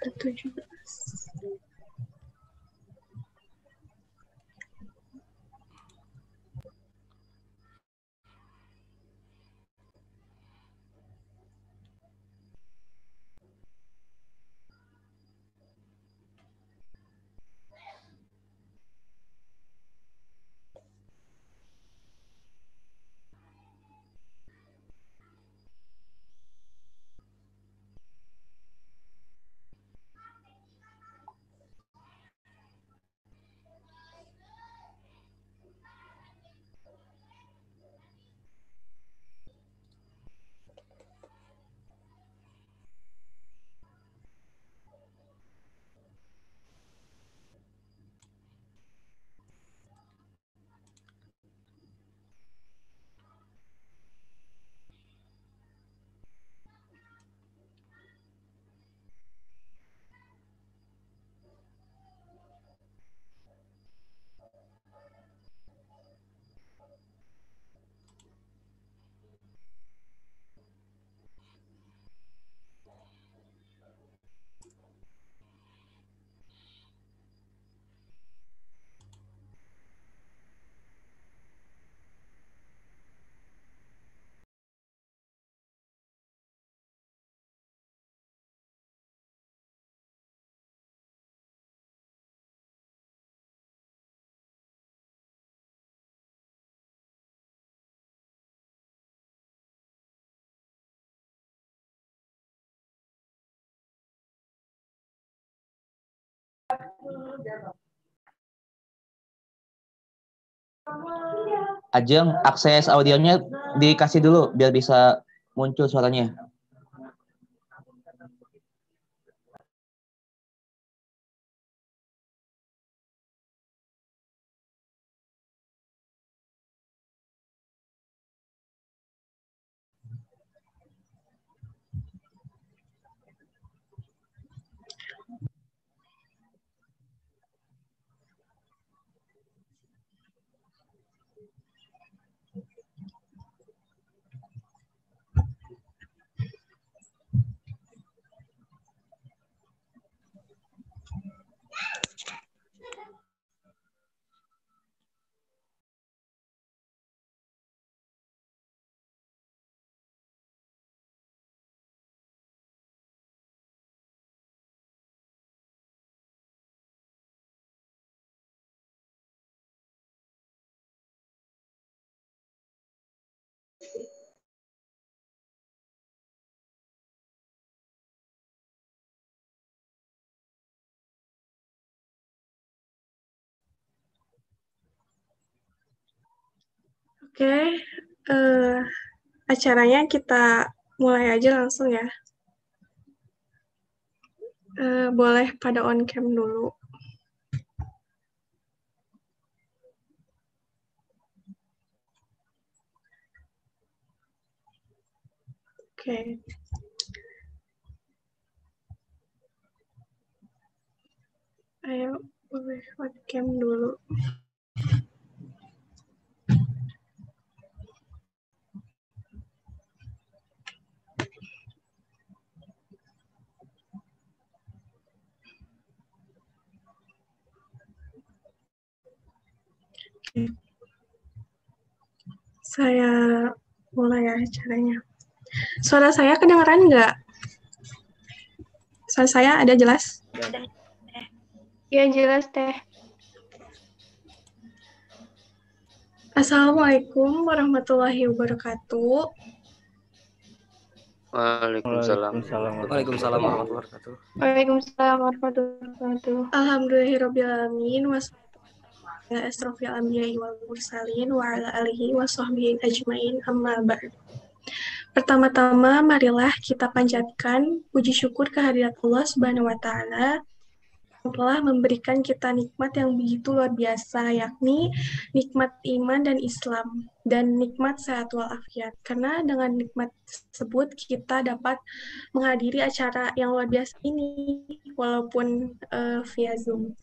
tertuju Ajeng, akses audionya dikasih dulu biar bisa muncul suaranya. okay. uh, eh, acaranya kita mulai aja langsung ya. Uh, boleh pada on cam dulu. Oke. Okay. Ayo, boleh on cam dulu. Saya mulai ya caranya. Suara saya kedengaran nggak? Suara saya ada jelas? Ya jelas teh. Assalamualaikum warahmatullahi wabarakatuh. Waalaikumsalam. Waalaikumsalam warahmatullahi wabarakatuh. Waalaikumsalam warahmatullahi wabarakatuh. Alhamdulillahirobbilalamin. alamin wal mursalin wa alihi wa ajmain amma ba'd. Pertama-tama marilah kita panjatkan puji syukur kehadirat Allah Subhanahu wa taala yang telah memberikan kita nikmat yang begitu luar biasa yakni nikmat iman dan Islam dan nikmat sehat walafiat. Karena dengan nikmat tersebut kita dapat menghadiri acara yang luar biasa ini walaupun uh, via Zoom.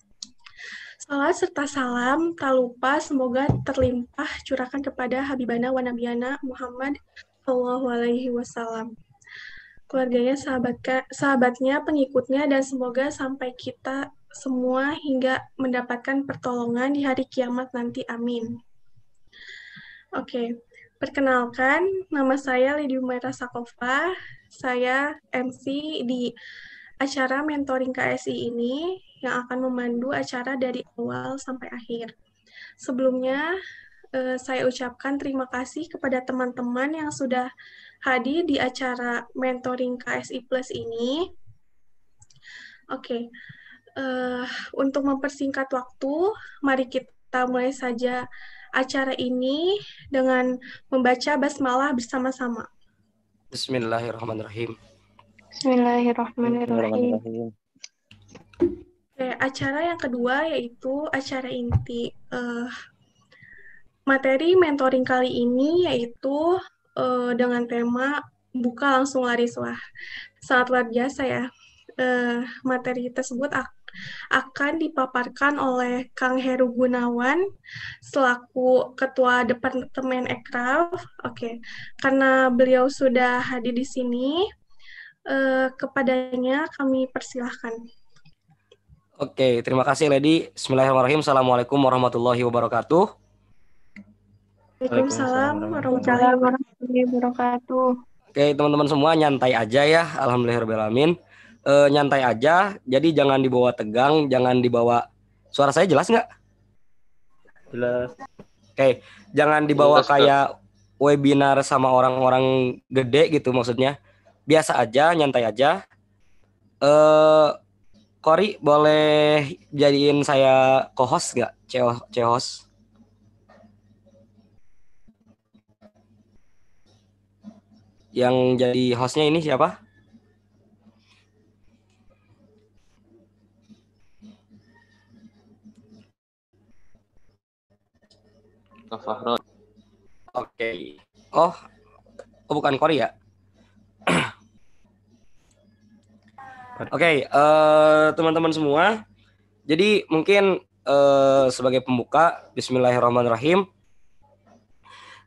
Salah serta salam tak lupa semoga terlimpah curahkan kepada Habibana Wanabiana Muhammad Allahu Alaihi Wasallam. Keluarganya, sahabat, sahabatnya, pengikutnya, dan semoga sampai kita semua hingga mendapatkan pertolongan di hari kiamat nanti. Amin. Oke, okay. perkenalkan nama saya Lady Umaira Sakova. Saya MC di acara mentoring KSI ini yang akan memandu acara dari awal sampai akhir. Sebelumnya, eh, saya ucapkan terima kasih kepada teman-teman yang sudah hadir di acara mentoring KSI Plus ini. Oke, okay. Eh, untuk mempersingkat waktu, mari kita mulai saja acara ini dengan membaca basmalah bersama-sama. Bismillahirrahmanirrahim. Bismillahirrahmanirrahim. Bismillahirrahmanirrahim. Oke, acara yang kedua yaitu acara inti uh, materi mentoring kali ini yaitu uh, dengan tema buka langsung laris wah sangat luar biasa ya uh, materi tersebut akan dipaparkan oleh Kang Heru Gunawan selaku Ketua Departemen Ekraf. Oke, karena beliau sudah hadir di sini, uh, kepadanya kami persilahkan. Oke, terima kasih Lady. Bismillahirrahmanirrahim. Assalamualaikum warahmatullahi wabarakatuh. Waalaikumsalam warahmatullahi wabarakatuh. Oke, teman-teman semua nyantai aja ya. Alhamdulillahirrahmanirrahim. E, nyantai aja. Jadi jangan dibawa tegang, jangan dibawa. Suara saya jelas nggak? Jelas. Oke, jangan dibawa jelas, kayak webinar sama orang-orang gede gitu maksudnya. Biasa aja, nyantai aja. Eh Kori boleh jadiin saya co-host gak? Co-host? Yang jadi hostnya ini siapa? Oke. Okay. Oh, oh bukan Kori ya? Oke, okay, uh, eh, teman-teman semua. Jadi mungkin uh, sebagai pembuka, Bismillahirrahmanirrahim.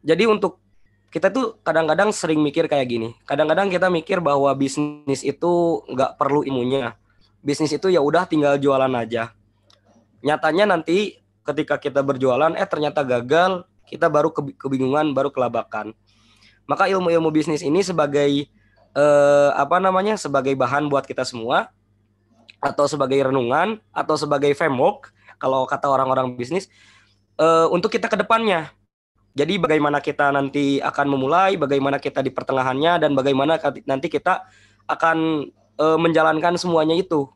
Jadi untuk kita tuh kadang-kadang sering mikir kayak gini. Kadang-kadang kita mikir bahwa bisnis itu nggak perlu ilmunya. Bisnis itu ya udah tinggal jualan aja. Nyatanya nanti ketika kita berjualan, eh ternyata gagal, kita baru kebingungan, baru kelabakan. Maka ilmu-ilmu bisnis ini sebagai eh, apa namanya sebagai bahan buat kita semua atau sebagai renungan atau sebagai framework kalau kata orang-orang bisnis eh, untuk kita ke depannya. Jadi bagaimana kita nanti akan memulai, bagaimana kita di pertengahannya dan bagaimana nanti kita akan eh, menjalankan semuanya itu.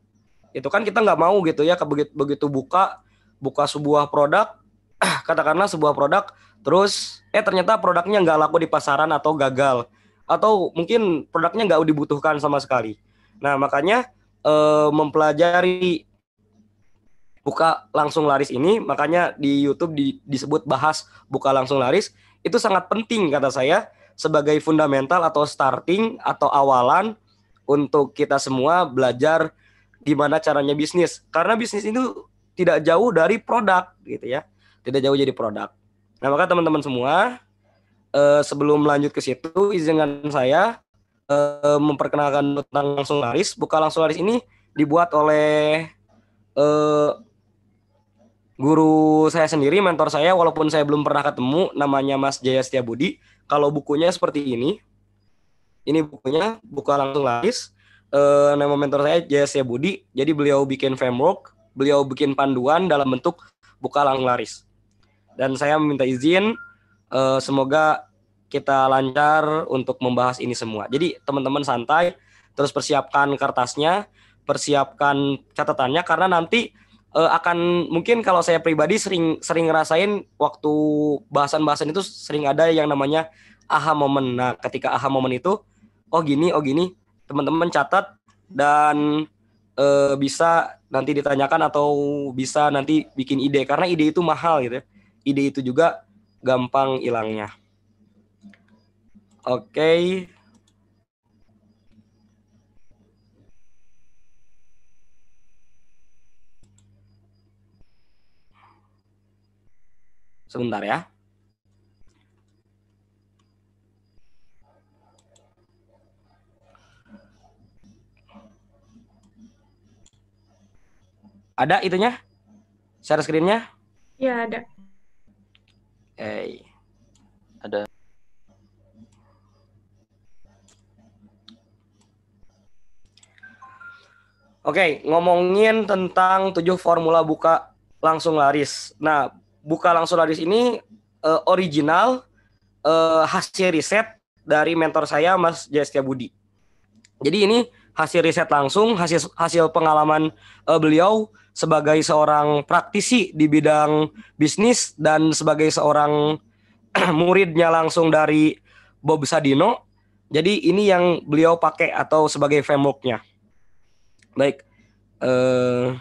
Itu kan kita nggak mau gitu ya begitu begitu buka buka sebuah produk katakanlah sebuah produk terus eh ternyata produknya nggak laku di pasaran atau gagal atau mungkin produknya nggak dibutuhkan sama sekali. Nah makanya eh, mempelajari buka langsung laris ini, makanya di YouTube di, disebut bahas buka langsung laris itu sangat penting kata saya sebagai fundamental atau starting atau awalan untuk kita semua belajar gimana caranya bisnis karena bisnis itu tidak jauh dari produk gitu ya tidak jauh jadi produk nah maka teman-teman semua Eh, sebelum lanjut ke situ izinkan saya uh, memperkenalkan tentang langsung laris. Buka langsung laris ini dibuat oleh uh, guru saya sendiri, mentor saya walaupun saya belum pernah ketemu namanya Mas Jaya Budi Kalau bukunya seperti ini. Ini bukunya, buka langsung laris. Uh, nama mentor saya Jaya Budi Jadi beliau bikin framework, beliau bikin panduan dalam bentuk buka langsung laris. Dan saya meminta izin uh, semoga kita lancar untuk membahas ini semua. Jadi teman-teman santai, terus persiapkan kertasnya, persiapkan catatannya karena nanti uh, akan mungkin kalau saya pribadi sering sering ngerasain waktu bahasan-bahasan itu sering ada yang namanya aha moment. Nah, ketika aha moment itu oh gini, oh gini, teman-teman catat dan uh, bisa nanti ditanyakan atau bisa nanti bikin ide karena ide itu mahal gitu ya. Ide itu juga gampang hilangnya. Oke. Sebentar ya. Ada itunya? Share screen-nya? Ya, ada. Hey. Ada Oke, okay, ngomongin tentang tujuh formula buka langsung laris. Nah, buka langsung laris ini uh, original uh, hasil riset dari mentor saya Mas Jastia Budi. Jadi ini hasil riset langsung, hasil hasil pengalaman uh, beliau sebagai seorang praktisi di bidang bisnis dan sebagai seorang muridnya langsung dari Bob Sadino. Jadi ini yang beliau pakai atau sebagai frameworknya. Baik. Uh,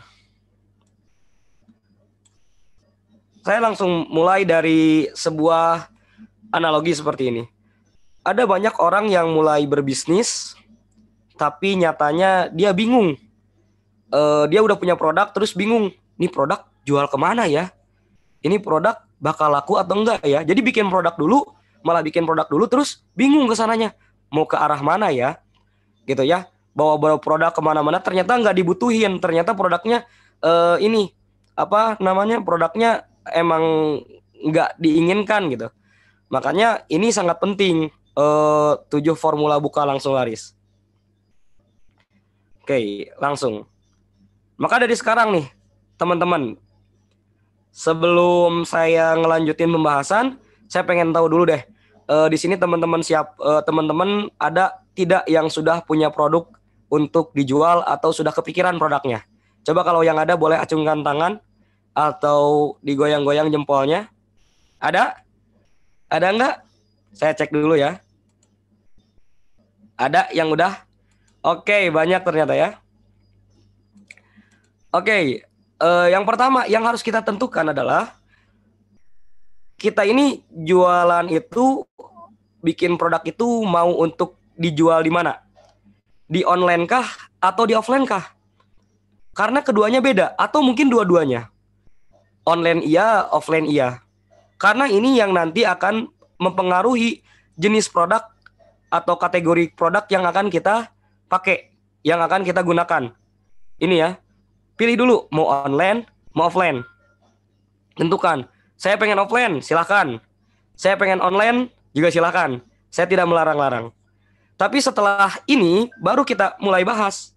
saya langsung mulai dari sebuah analogi seperti ini. Ada banyak orang yang mulai berbisnis tapi nyatanya dia bingung. Uh, dia udah punya produk terus bingung, ini produk jual kemana ya? Ini produk bakal laku atau enggak ya? Jadi bikin produk dulu, malah bikin produk dulu terus bingung ke sananya. mau ke arah mana ya? Gitu ya, bawa bawa produk kemana-mana ternyata nggak dibutuhin, ternyata produknya uh, ini apa namanya produknya emang nggak diinginkan gitu. Makanya ini sangat penting eh, tujuh formula buka langsung laris. Oke, langsung. Maka dari sekarang nih, teman-teman, sebelum saya ngelanjutin pembahasan, saya pengen tahu dulu deh. Uh, di sini teman-teman siap, eh, teman-teman ada tidak yang sudah punya produk untuk dijual atau sudah kepikiran produknya? Coba kalau yang ada boleh acungkan tangan atau digoyang-goyang jempolnya. Ada? Ada nggak? Saya cek dulu ya. Ada yang udah Oke, banyak ternyata ya. Oke, eh, yang pertama yang harus kita tentukan adalah kita ini jualan itu bikin produk itu mau untuk dijual di mana? Di online kah atau di offline kah? Karena keduanya beda atau mungkin dua-duanya. Online iya, offline iya. Karena ini yang nanti akan mempengaruhi jenis produk atau kategori produk yang akan kita pakai yang akan kita gunakan. Ini ya. Pilih dulu mau online, mau offline. Tentukan. Saya pengen offline, silahkan. Saya pengen online juga silahkan. Saya tidak melarang-larang. Tapi setelah ini baru kita mulai bahas.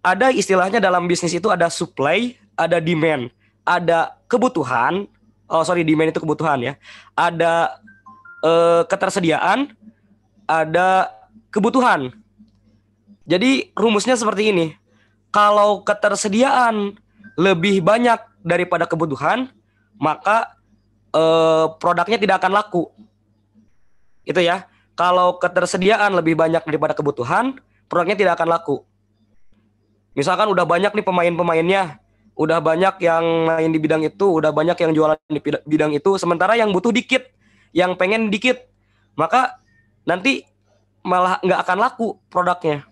Ada istilahnya dalam bisnis itu ada supply, ada demand, ada kebutuhan. Oh sorry, demand itu kebutuhan ya. Ada eh, ketersediaan, ada kebutuhan. Jadi rumusnya seperti ini. Kalau ketersediaan lebih banyak daripada kebutuhan, maka eh, produknya tidak akan laku. Itu ya. Kalau ketersediaan lebih banyak daripada kebutuhan, produknya tidak akan laku. Misalkan udah banyak nih pemain-pemainnya, udah banyak yang main di bidang itu, udah banyak yang jualan di bidang itu, sementara yang butuh dikit, yang pengen dikit, maka nanti malah nggak akan laku produknya.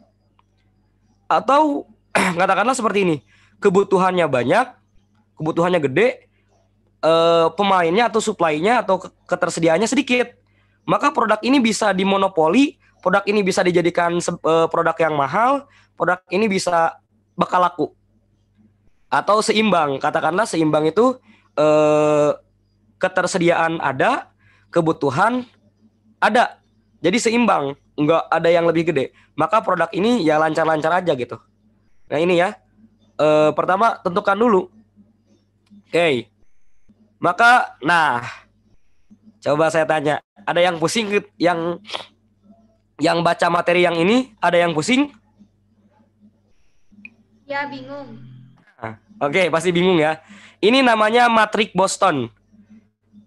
Atau katakanlah seperti ini, kebutuhannya banyak, kebutuhannya gede, eh, pemainnya atau suplainya atau ketersediaannya sedikit. Maka produk ini bisa dimonopoli, produk ini bisa dijadikan eh, produk yang mahal, produk ini bisa bakal laku. Atau seimbang, katakanlah seimbang itu eh, ketersediaan ada, kebutuhan ada jadi seimbang, nggak ada yang lebih gede. Maka produk ini ya lancar-lancar aja gitu. Nah ini ya, e, pertama tentukan dulu. Oke, okay. maka nah coba saya tanya, ada yang pusing yang yang baca materi yang ini ada yang pusing? Ya bingung. Nah, Oke, okay, pasti bingung ya. Ini namanya matrik Boston.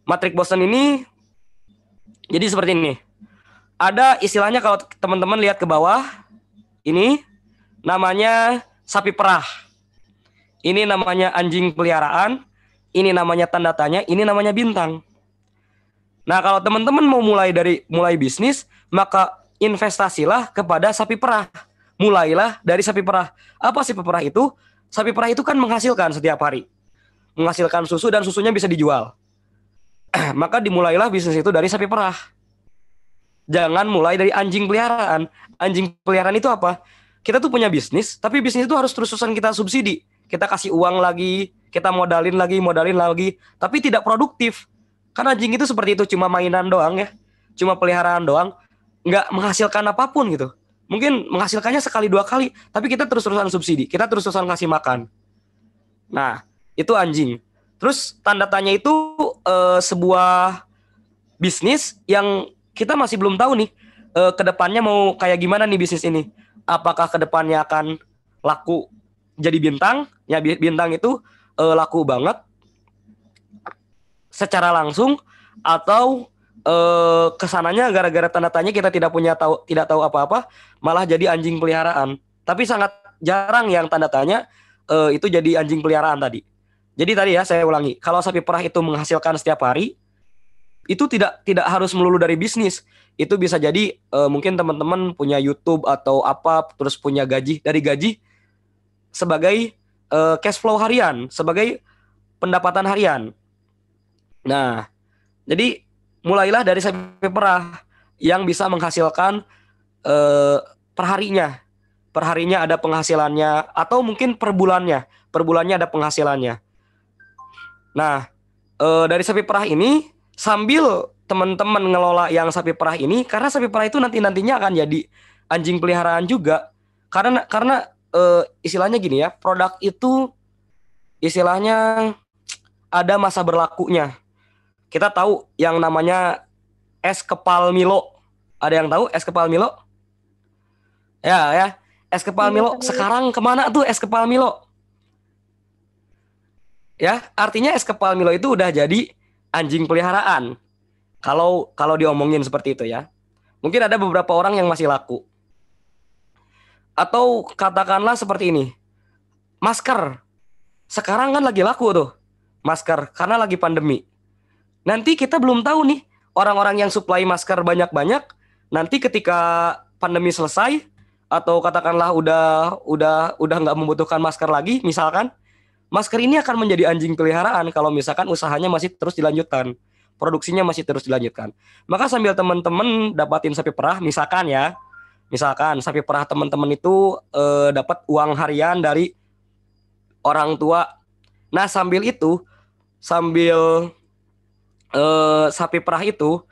Matrik Boston ini jadi seperti ini ada istilahnya kalau teman-teman lihat ke bawah ini namanya sapi perah. Ini namanya anjing peliharaan, ini namanya tanda tanya, ini namanya bintang. Nah, kalau teman-teman mau mulai dari mulai bisnis, maka investasilah kepada sapi perah. Mulailah dari sapi perah. Apa sapi perah itu? Sapi perah itu kan menghasilkan setiap hari. Menghasilkan susu dan susunya bisa dijual. maka dimulailah bisnis itu dari sapi perah jangan mulai dari anjing peliharaan. Anjing peliharaan itu apa? Kita tuh punya bisnis, tapi bisnis itu harus terus-terusan kita subsidi. Kita kasih uang lagi, kita modalin lagi, modalin lagi, tapi tidak produktif. Karena anjing itu seperti itu cuma mainan doang ya. Cuma peliharaan doang, nggak menghasilkan apapun gitu. Mungkin menghasilkannya sekali dua kali, tapi kita terus-terusan subsidi, kita terus-terusan kasih makan. Nah, itu anjing. Terus tanda tanya itu uh, sebuah bisnis yang kita masih belum tahu nih uh, eh, kedepannya mau kayak gimana nih bisnis ini. Apakah kedepannya akan laku jadi bintang? Ya bintang itu uh, laku banget secara langsung atau uh, kesananya gara-gara tanda tanya kita tidak punya tahu tidak tahu apa-apa malah jadi anjing peliharaan. Tapi sangat jarang yang tanda tanya uh, itu jadi anjing peliharaan tadi. Jadi tadi ya saya ulangi, kalau sapi perah itu menghasilkan setiap hari, itu tidak tidak harus melulu dari bisnis itu bisa jadi uh, mungkin teman-teman punya YouTube atau apa terus punya gaji dari gaji sebagai uh, cash flow harian sebagai pendapatan harian nah jadi mulailah dari sapi perah yang bisa menghasilkan uh, perharinya perharinya ada penghasilannya atau mungkin per bulannya per bulannya ada penghasilannya nah uh, dari sapi perah ini sambil teman-teman ngelola yang sapi perah ini karena sapi perah itu nanti nantinya akan jadi anjing peliharaan juga karena karena e, istilahnya gini ya produk itu istilahnya ada masa berlakunya kita tahu yang namanya es kepal Milo ada yang tahu es kepal Milo ya ya es kepal iya, Milo sekarang kemana tuh es kepal Milo ya artinya es kepal Milo itu udah jadi anjing peliharaan. Kalau kalau diomongin seperti itu ya. Mungkin ada beberapa orang yang masih laku. Atau katakanlah seperti ini. Masker. Sekarang kan lagi laku tuh. Masker karena lagi pandemi. Nanti kita belum tahu nih orang-orang yang supply masker banyak-banyak nanti ketika pandemi selesai atau katakanlah udah udah udah nggak membutuhkan masker lagi misalkan Masker ini akan menjadi anjing peliharaan kalau misalkan usahanya masih terus dilanjutkan, produksinya masih terus dilanjutkan. Maka sambil teman-teman dapatin sapi perah, misalkan ya, misalkan sapi perah teman-teman itu e, dapat uang harian dari orang tua. Nah sambil itu, sambil e, sapi perah itu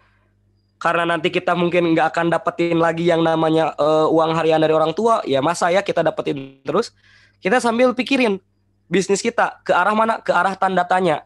karena nanti kita mungkin nggak akan dapetin lagi yang namanya uh, uang harian dari orang tua ya masa ya kita dapetin terus kita sambil pikirin bisnis kita ke arah mana? Ke arah tanda tanya.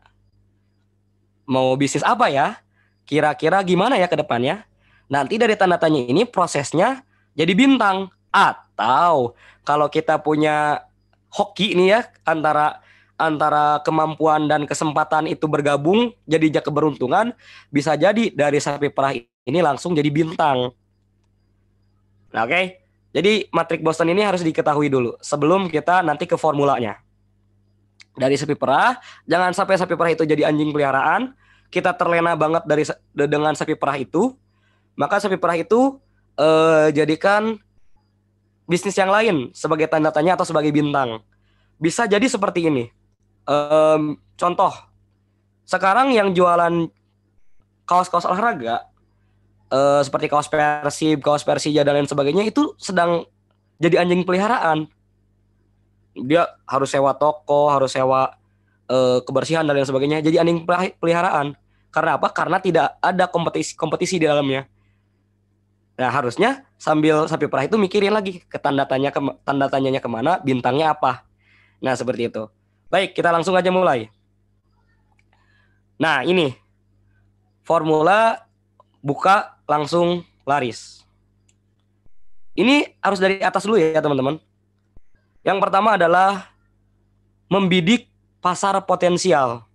Mau bisnis apa ya? Kira-kira gimana ya ke depannya? Nanti dari tanda tanya ini prosesnya jadi bintang atau kalau kita punya hoki nih ya antara antara kemampuan dan kesempatan itu bergabung jadi jaga keberuntungan bisa jadi dari sapi perah ini langsung jadi bintang. Nah, oke. Okay? Jadi matrik Boston ini harus diketahui dulu sebelum kita nanti ke formulanya dari sapi perah. Jangan sampai sapi perah itu jadi anjing peliharaan. Kita terlena banget dari dengan sapi perah itu. Maka sapi perah itu eh, jadikan bisnis yang lain sebagai tanda tanya atau sebagai bintang. Bisa jadi seperti ini. Eh, contoh, sekarang yang jualan kaos-kaos olahraga eh, seperti kaos Persib, kaos Persija dan lain sebagainya itu sedang jadi anjing peliharaan dia harus sewa toko harus sewa uh, kebersihan dan lain sebagainya jadi anjing peliharaan karena apa karena tidak ada kompetisi kompetisi di dalamnya nah harusnya sambil sapi perah itu mikirin lagi ke tanda tanya ke tanda tanyanya kemana bintangnya apa nah seperti itu baik kita langsung aja mulai nah ini formula buka langsung laris ini harus dari atas dulu ya teman-teman yang pertama adalah membidik pasar potensial.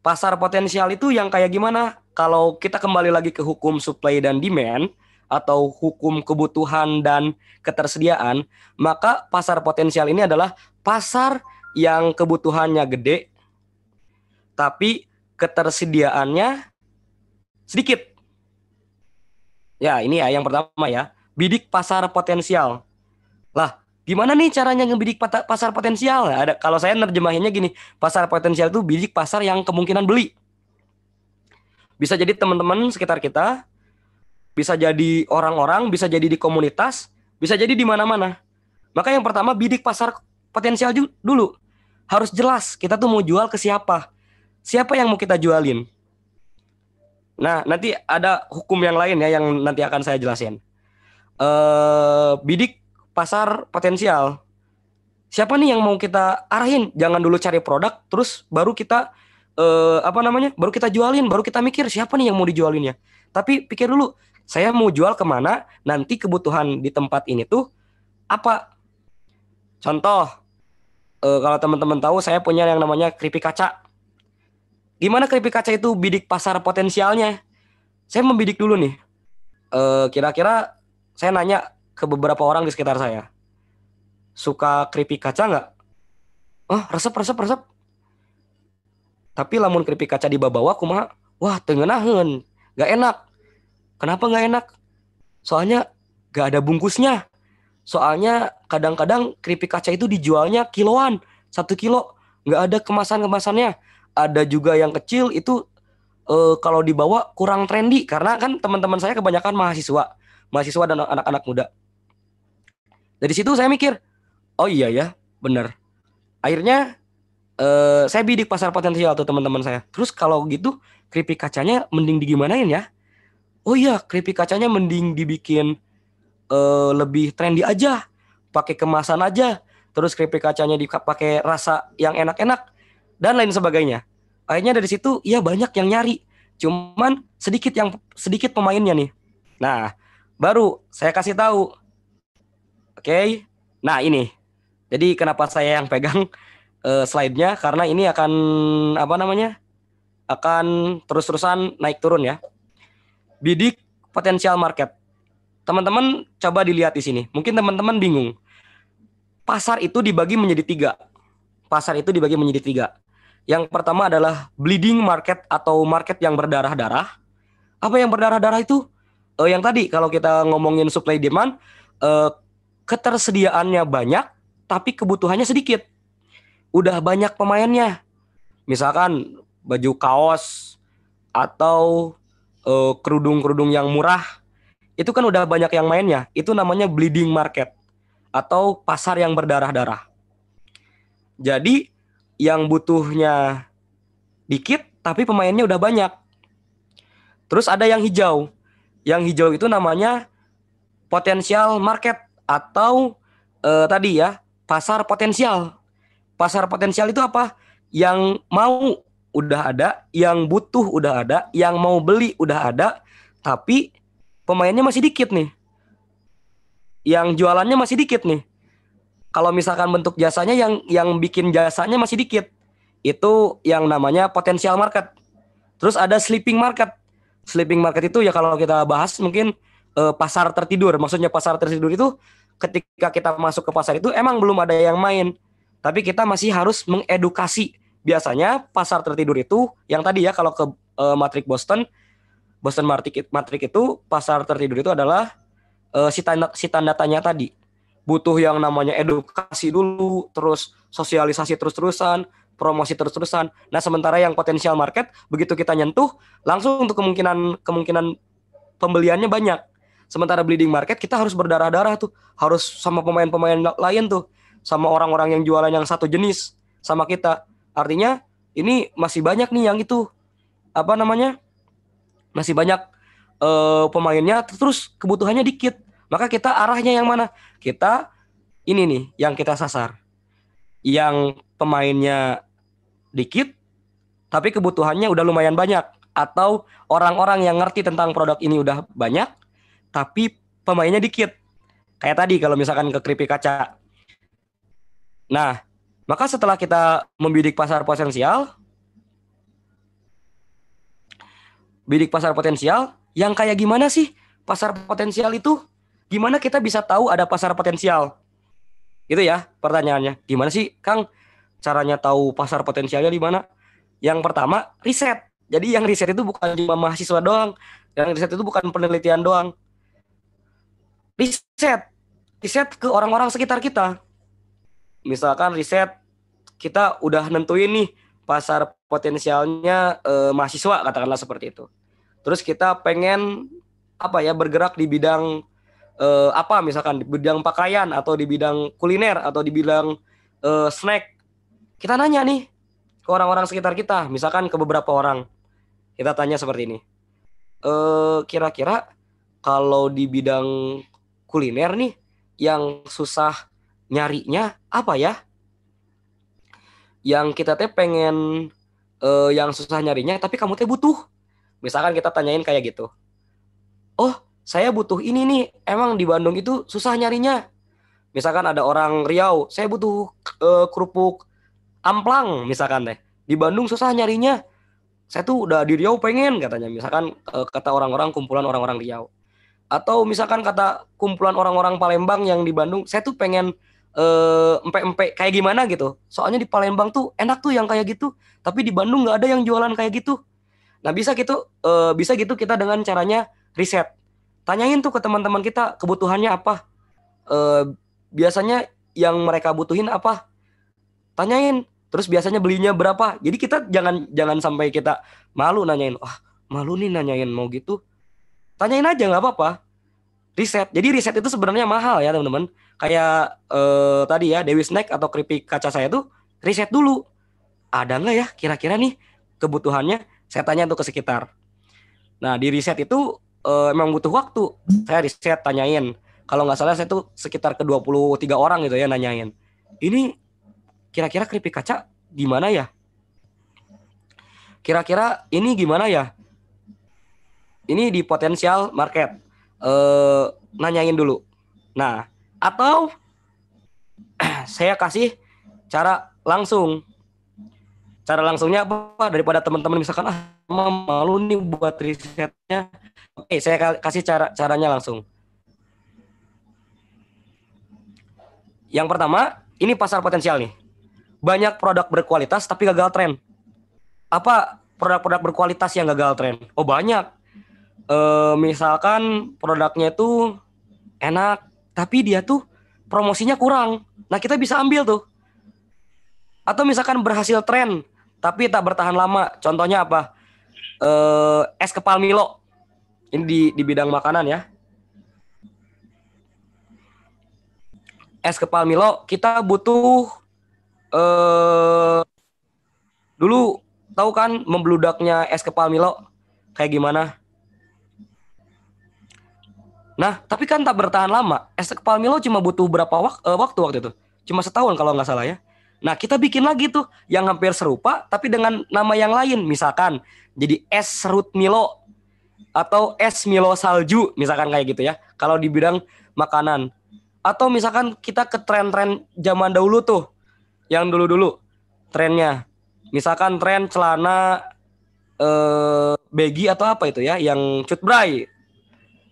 Pasar potensial itu yang kayak gimana? Kalau kita kembali lagi ke hukum supply dan demand atau hukum kebutuhan dan ketersediaan, maka pasar potensial ini adalah pasar yang kebutuhannya gede tapi ketersediaannya sedikit. Ya, ini ya yang pertama ya. Bidik pasar potensial gimana nih caranya ngebidik pasar potensial? Nah, ada kalau saya nerjemahinnya gini, pasar potensial itu bidik pasar yang kemungkinan beli. Bisa jadi teman-teman sekitar kita, bisa jadi orang-orang, bisa jadi di komunitas, bisa jadi di mana-mana. Maka yang pertama bidik pasar potensial dulu. Harus jelas kita tuh mau jual ke siapa. Siapa yang mau kita jualin? Nah, nanti ada hukum yang lain ya yang nanti akan saya jelasin. Uh, bidik pasar potensial. Siapa nih yang mau kita arahin? Jangan dulu cari produk, terus baru kita uh, apa namanya? Baru kita jualin, baru kita mikir siapa nih yang mau dijualin ya. Tapi pikir dulu, saya mau jual kemana? Nanti kebutuhan di tempat ini tuh apa? Contoh, uh, kalau teman-teman tahu, saya punya yang namanya keripik kaca. Gimana keripik kaca itu bidik pasar potensialnya? Saya membidik dulu nih. Eh, kira-kira uh, saya nanya ke beberapa orang di sekitar saya. Suka keripik kaca nggak? Oh, resep, resep, resep. Tapi lamun keripik kaca di bawah aku mah Wah, tengenahen. nggak enak. Kenapa nggak enak? Soalnya nggak ada bungkusnya. Soalnya kadang-kadang keripik kaca itu dijualnya kiloan. Satu kilo. nggak ada kemasan-kemasannya. Ada juga yang kecil itu e, kalau dibawa kurang trendy. Karena kan teman-teman saya kebanyakan mahasiswa. Mahasiswa dan anak-anak muda dari situ saya mikir, oh iya ya, benar. Akhirnya eh, saya bidik pasar potensial tuh teman-teman saya. Terus kalau gitu keripik kacanya mending digimanain ya? Oh iya, keripik kacanya mending dibikin eh, lebih trendy aja, pakai kemasan aja. Terus keripik kacanya dipakai rasa yang enak-enak dan lain sebagainya. Akhirnya dari situ, ya banyak yang nyari. Cuman sedikit yang sedikit pemainnya nih. Nah, baru saya kasih tahu Oke. Okay? Nah, ini. Jadi kenapa saya yang pegang uh, slide-nya karena ini akan apa namanya? akan terus-terusan naik turun ya. Bidik potensial market. Teman-teman coba dilihat di sini. Mungkin teman-teman bingung. Pasar itu dibagi menjadi tiga. Pasar itu dibagi menjadi tiga. Yang pertama adalah bleeding market atau market yang berdarah-darah. Apa yang berdarah-darah itu? Uh, yang tadi kalau kita ngomongin supply demand, uh, ketersediaannya banyak tapi kebutuhannya sedikit. Udah banyak pemainnya. Misalkan baju kaos atau eh, kerudung-kerudung yang murah itu kan udah banyak yang mainnya. Itu namanya bleeding market atau pasar yang berdarah-darah. Jadi yang butuhnya dikit tapi pemainnya udah banyak. Terus ada yang hijau. Yang hijau itu namanya potensial market atau uh, tadi ya pasar potensial. Pasar potensial itu apa? Yang mau udah ada, yang butuh udah ada, yang mau beli udah ada, tapi pemainnya masih dikit nih. Yang jualannya masih dikit nih. Kalau misalkan bentuk jasanya yang yang bikin jasanya masih dikit, itu yang namanya potensial market. Terus ada sleeping market. Sleeping market itu ya kalau kita bahas mungkin e, pasar tertidur. Maksudnya pasar tertidur itu ketika kita masuk ke pasar itu emang belum ada yang main, tapi kita masih harus mengedukasi. Biasanya pasar tertidur itu yang tadi ya kalau ke e, eh, matrik Boston, Boston matrik matrik itu pasar tertidur itu adalah e, si tanda si tanda tanya tadi. Butuh yang namanya edukasi dulu, terus sosialisasi terus-terusan, promosi terus-terusan. Nah, sementara yang potensial market begitu kita nyentuh langsung untuk kemungkinan kemungkinan pembeliannya banyak Sementara bleeding market kita harus berdarah-darah tuh, harus sama pemain-pemain lain tuh, sama orang-orang yang jualan yang satu jenis sama kita. Artinya ini masih banyak nih yang itu apa namanya? Masih banyak uh, pemainnya terus kebutuhannya dikit. Maka kita arahnya yang mana? Kita ini nih yang kita sasar. Yang pemainnya dikit tapi kebutuhannya udah lumayan banyak atau orang-orang yang ngerti tentang produk ini udah banyak tapi pemainnya dikit. Kayak tadi kalau misalkan ke keripik kaca. Nah, maka setelah kita membidik pasar potensial, bidik pasar potensial, yang kayak gimana sih pasar potensial itu? Gimana kita bisa tahu ada pasar potensial? Itu ya pertanyaannya. Gimana sih Kang caranya tahu pasar potensialnya di mana? Yang pertama, riset. Jadi yang riset itu bukan cuma mahasiswa doang. Yang riset itu bukan penelitian doang riset riset ke orang-orang sekitar kita misalkan riset kita udah nentuin nih pasar potensialnya eh, mahasiswa katakanlah seperti itu terus kita pengen apa ya bergerak di bidang eh, apa misalkan di bidang pakaian atau di bidang kuliner atau di bidang eh, snack kita nanya nih ke orang-orang sekitar kita misalkan ke beberapa orang kita tanya seperti ini eh kira -kira kalau di bidang kuliner nih yang susah nyarinya apa ya? Yang kita teh pengen uh, yang susah nyarinya tapi kamu teh butuh. Misalkan kita tanyain kayak gitu. Oh, saya butuh ini nih. Emang di Bandung itu susah nyarinya. Misalkan ada orang Riau, saya butuh uh, kerupuk amplang misalkan teh. Di Bandung susah nyarinya. Saya tuh udah di Riau pengen katanya. Misalkan uh, kata orang-orang kumpulan orang-orang Riau atau misalkan kata kumpulan orang-orang Palembang yang di Bandung saya tuh pengen eh, empe-empe kayak gimana gitu soalnya di Palembang tuh enak tuh yang kayak gitu tapi di Bandung nggak ada yang jualan kayak gitu nah bisa gitu uh, bisa gitu kita dengan caranya riset tanyain tuh ke teman-teman kita kebutuhannya apa uh, biasanya yang mereka butuhin apa tanyain terus biasanya belinya berapa jadi kita jangan jangan sampai kita malu nanyain wah oh, malu nih nanyain mau gitu tanyain aja nggak apa-apa riset jadi riset itu sebenarnya mahal ya teman-teman kayak eh, tadi ya Dewi Snack atau keripik kaca saya tuh riset dulu ada nggak ya kira-kira nih kebutuhannya saya tanya untuk ke sekitar nah di riset itu eh, memang butuh waktu saya riset tanyain kalau nggak salah saya tuh sekitar ke 23 orang gitu ya nanyain ini kira-kira keripik kaca gimana ya kira-kira ini gimana ya ini di potensial market eh, nanyain dulu nah atau saya kasih cara langsung cara langsungnya apa daripada teman-teman misalkan ah malu nih buat risetnya oke saya kasih cara caranya langsung yang pertama ini pasar potensial nih banyak produk berkualitas tapi gagal tren apa produk-produk berkualitas yang gagal tren oh banyak uh, misalkan produknya itu enak tapi dia tuh promosinya kurang. Nah, kita bisa ambil tuh. Atau misalkan berhasil tren tapi tak bertahan lama. Contohnya apa? Eh, es kepal Milo. Ini di di bidang makanan ya. Es kepal Milo kita butuh eh dulu tahu kan membludaknya es kepal Milo kayak gimana? Nah, tapi kan tak bertahan lama. Estek Palmilo cuma butuh berapa wak eh, waktu waktu itu? Cuma setahun kalau nggak salah ya. Nah, kita bikin lagi tuh yang hampir serupa tapi dengan nama yang lain. Misalkan jadi es serut Milo atau es Milo salju misalkan kayak gitu ya. Kalau di bidang makanan. Atau misalkan kita ke tren-tren zaman dahulu tuh. Yang dulu-dulu trennya. Misalkan tren celana eh, baggy atau apa itu ya yang cut cutbray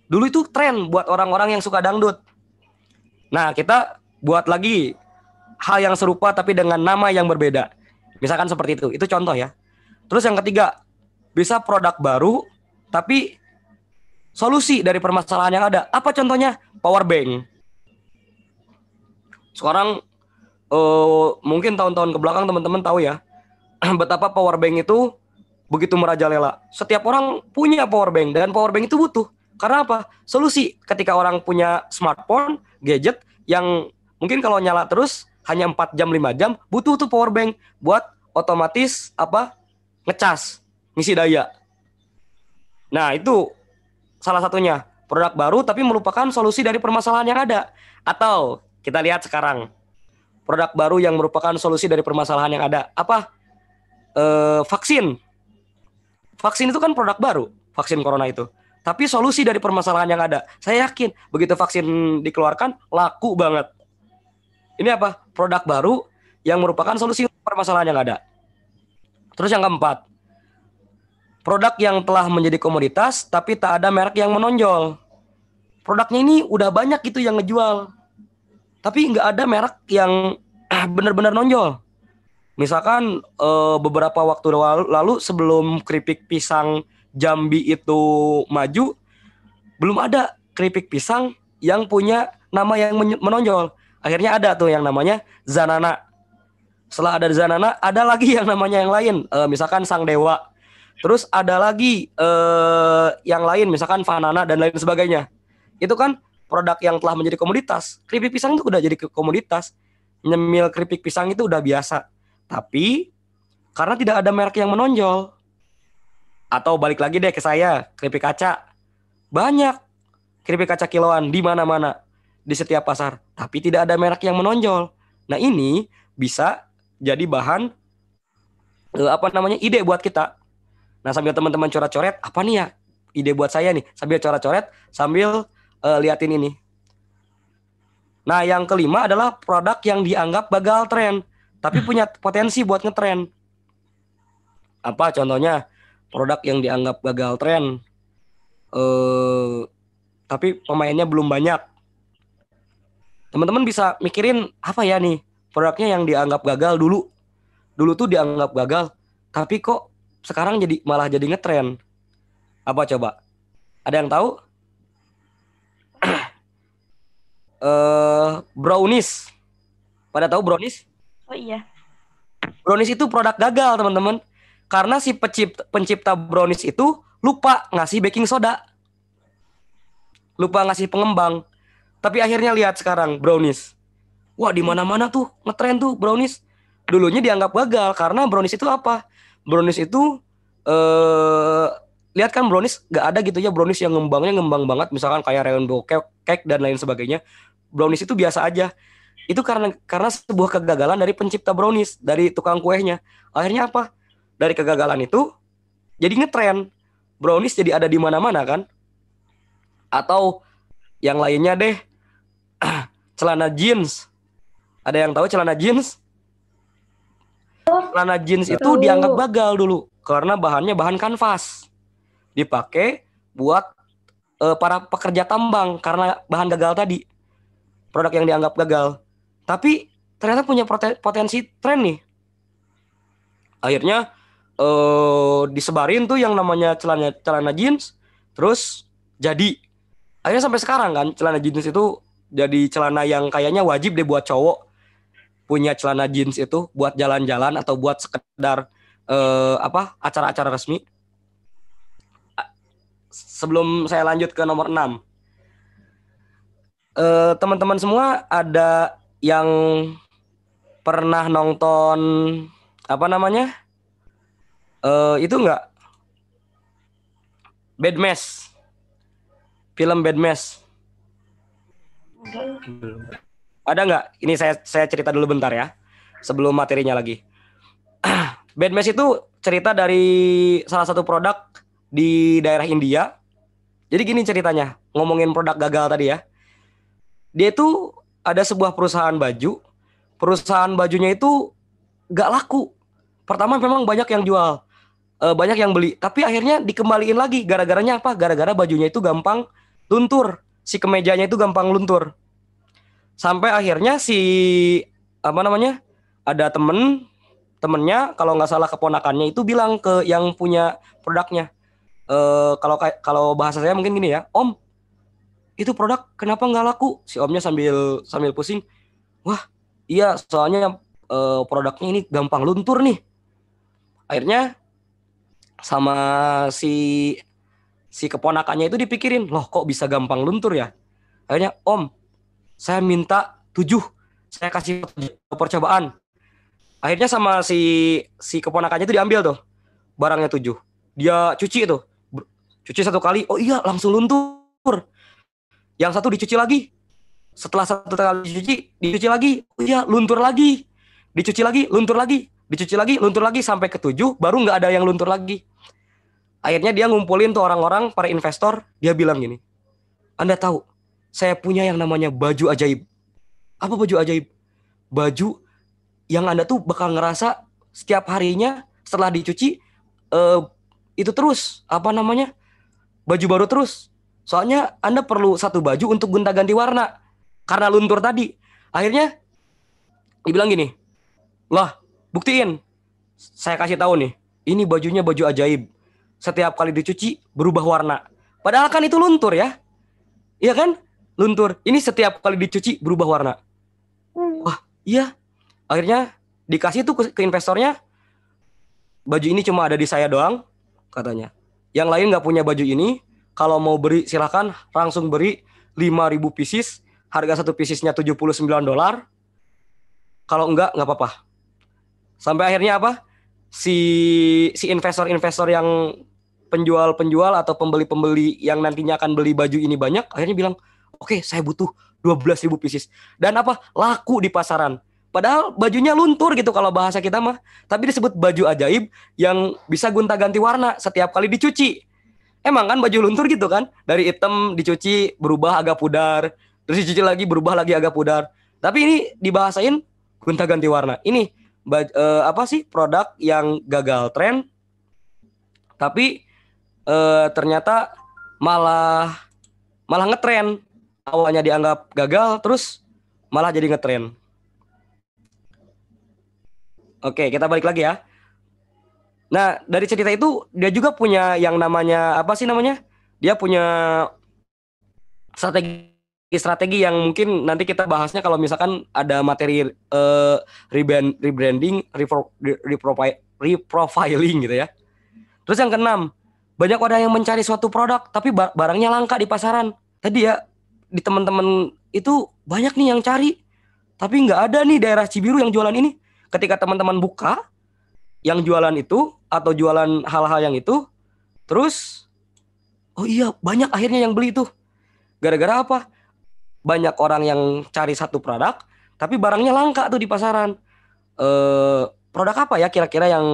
dulu itu tren buat orang-orang yang suka dangdut. Nah, kita buat lagi hal yang serupa tapi dengan nama yang berbeda. Misalkan seperti itu. Itu contoh ya. Terus yang ketiga, bisa produk baru tapi solusi dari permasalahan yang ada. Apa contohnya? Power bank. Sekarang uh, mungkin tahun-tahun ke belakang teman-teman tahu ya betapa power bank itu begitu merajalela. Setiap orang punya power bank dan power bank itu butuh. Karena apa? Solusi ketika orang punya smartphone, gadget yang mungkin kalau nyala terus hanya 4 jam 5 jam butuh tuh power bank buat otomatis apa? ngecas, ngisi daya. Nah, itu salah satunya produk baru tapi merupakan solusi dari permasalahan yang ada. Atau kita lihat sekarang produk baru yang merupakan solusi dari permasalahan yang ada. Apa? E, vaksin. Vaksin itu kan produk baru, vaksin corona itu. Tapi solusi dari permasalahan yang ada, saya yakin begitu vaksin dikeluarkan laku banget. Ini apa? Produk baru yang merupakan solusi permasalahan yang ada. Terus yang keempat, produk yang telah menjadi komoditas tapi tak ada merek yang menonjol. Produknya ini udah banyak gitu yang ngejual, tapi nggak ada merek yang benar-benar nonjol. Misalkan eh, beberapa waktu lalu sebelum keripik pisang Jambi itu maju belum ada keripik pisang yang punya nama yang menonjol. Akhirnya ada tuh yang namanya Zanana. Setelah ada Zanana, ada lagi yang namanya yang lain, e, misalkan Sang Dewa. Terus ada lagi e, yang lain, misalkan Fanana dan lain sebagainya. Itu kan produk yang telah menjadi komoditas. Keripik pisang itu udah jadi komoditas. Nyemil keripik pisang itu udah biasa. Tapi karena tidak ada merek yang menonjol, atau balik lagi deh ke saya, keripik kaca. Banyak keripik kaca kiloan di mana-mana, di setiap pasar. Tapi tidak ada merek yang menonjol. Nah ini bisa jadi bahan eh, apa namanya ide buat kita. Nah sambil teman-teman coret-coret, apa nih ya ide buat saya nih? Sambil coret-coret, sambil uh, liatin ini. Nah yang kelima adalah produk yang dianggap bagal tren, tapi punya potensi buat ngetren. Apa contohnya? produk yang dianggap gagal tren eh, tapi pemainnya belum banyak teman-teman bisa mikirin apa ya nih produknya yang dianggap gagal dulu dulu tuh dianggap gagal tapi kok sekarang jadi malah jadi ngetren apa coba ada yang tahu uh, brownies pada tahu brownies oh iya brownies itu produk gagal teman-teman karena si pencipta, pencipta brownies itu lupa ngasih baking soda. Lupa ngasih pengembang. Tapi akhirnya lihat sekarang brownies. Wah, di mana-mana tuh ngetren tuh brownies. Dulunya dianggap gagal karena brownies itu apa? Brownies itu eh lihat kan brownies gak ada gitu ya brownies yang ngembangnya ngembang banget misalkan kayak rainbow cake, cake dan lain sebagainya. Brownies itu biasa aja. Itu karena karena sebuah kegagalan dari pencipta brownies, dari tukang kuenya. Akhirnya apa? dari kegagalan itu jadi ngetren brownies jadi ada di mana-mana kan atau yang lainnya deh celana jeans ada yang tahu celana jeans celana jeans itu dianggap gagal dulu karena bahannya bahan kanvas dipakai buat uh, para pekerja tambang karena bahan gagal tadi produk yang dianggap gagal tapi ternyata punya potensi tren nih akhirnya uh, disebarin tuh yang namanya celana celana jeans terus jadi akhirnya sampai sekarang kan celana jeans itu jadi celana yang kayaknya wajib deh buat cowok punya celana jeans itu buat jalan-jalan atau buat sekedar uh, apa acara-acara resmi. Sebelum saya lanjut ke nomor 6. Uh, eh, teman-teman semua ada yang pernah nonton apa namanya? uh, itu enggak Bad Mess film Bad Mess ada nggak ini saya saya cerita dulu bentar ya sebelum materinya lagi Bad Mess itu cerita dari salah satu produk di daerah India jadi gini ceritanya ngomongin produk gagal tadi ya dia itu ada sebuah perusahaan baju perusahaan bajunya itu gak laku pertama memang banyak yang jual uh, banyak yang beli tapi akhirnya dikembaliin lagi gara-garanya apa gara-gara bajunya itu gampang luntur si kemejanya itu gampang luntur sampai akhirnya si apa namanya ada temen temennya kalau nggak salah keponakannya itu bilang ke yang punya produknya e, kalau kalau bahasa saya mungkin gini ya om itu produk kenapa nggak laku si omnya sambil sambil pusing wah iya soalnya e, produknya ini gampang luntur nih akhirnya sama si si keponakannya itu dipikirin loh kok bisa gampang luntur ya akhirnya om saya minta tujuh saya kasih percobaan akhirnya sama si si keponakannya itu diambil tuh barangnya tujuh dia cuci itu cuci satu kali oh iya langsung luntur yang satu dicuci lagi setelah satu kali dicuci dicuci lagi oh iya luntur lagi dicuci lagi luntur lagi dicuci lagi luntur lagi sampai ke tujuh baru nggak ada yang luntur lagi akhirnya dia ngumpulin tuh orang-orang para investor dia bilang gini anda tahu saya punya yang namanya baju ajaib apa baju ajaib baju yang anda tuh bakal ngerasa setiap harinya setelah dicuci eh, itu terus apa namanya baju baru terus soalnya anda perlu satu baju untuk gonta-ganti warna karena luntur tadi akhirnya dibilang gini lah buktiin saya kasih tahu nih ini bajunya baju ajaib setiap kali dicuci berubah warna padahal kan itu luntur ya iya kan luntur ini setiap kali dicuci berubah warna wah iya akhirnya dikasih tuh ke, investornya baju ini cuma ada di saya doang katanya yang lain nggak punya baju ini kalau mau beri silahkan langsung beri 5000 pieces harga satu piecesnya 79 dolar kalau enggak nggak apa-apa Sampai akhirnya apa? Si si investor-investor yang penjual-penjual atau pembeli-pembeli yang nantinya akan beli baju ini banyak akhirnya bilang, "Oke, okay, saya butuh ribu pieces." Dan apa? Laku di pasaran. Padahal bajunya luntur gitu kalau bahasa kita mah, tapi disebut baju ajaib yang bisa gonta-ganti warna setiap kali dicuci. Emang kan baju luntur gitu kan? Dari hitam dicuci berubah agak pudar, terus dicuci lagi berubah lagi agak pudar. Tapi ini dibahasain gonta-ganti warna. Ini uh, apa sih produk yang gagal tren tapi uh, ternyata malah malah ngetren awalnya dianggap gagal terus malah jadi ngetren oke kita balik lagi ya nah dari cerita itu dia juga punya yang namanya apa sih namanya dia punya strategi strategi yang mungkin nanti kita bahasnya kalau misalkan ada materi uh, rebrand, rebranding, repro, reprofiling gitu ya. Terus yang keenam, banyak orang yang mencari suatu produk tapi barangnya langka di pasaran. Tadi ya di teman-teman itu banyak nih yang cari tapi nggak ada nih daerah Cibiru yang jualan ini. Ketika teman-teman buka yang jualan itu atau jualan hal-hal yang itu, terus oh iya banyak akhirnya yang beli itu. Gara-gara apa? banyak orang yang cari satu produk tapi barangnya langka tuh di pasaran eh, produk apa ya kira-kira yang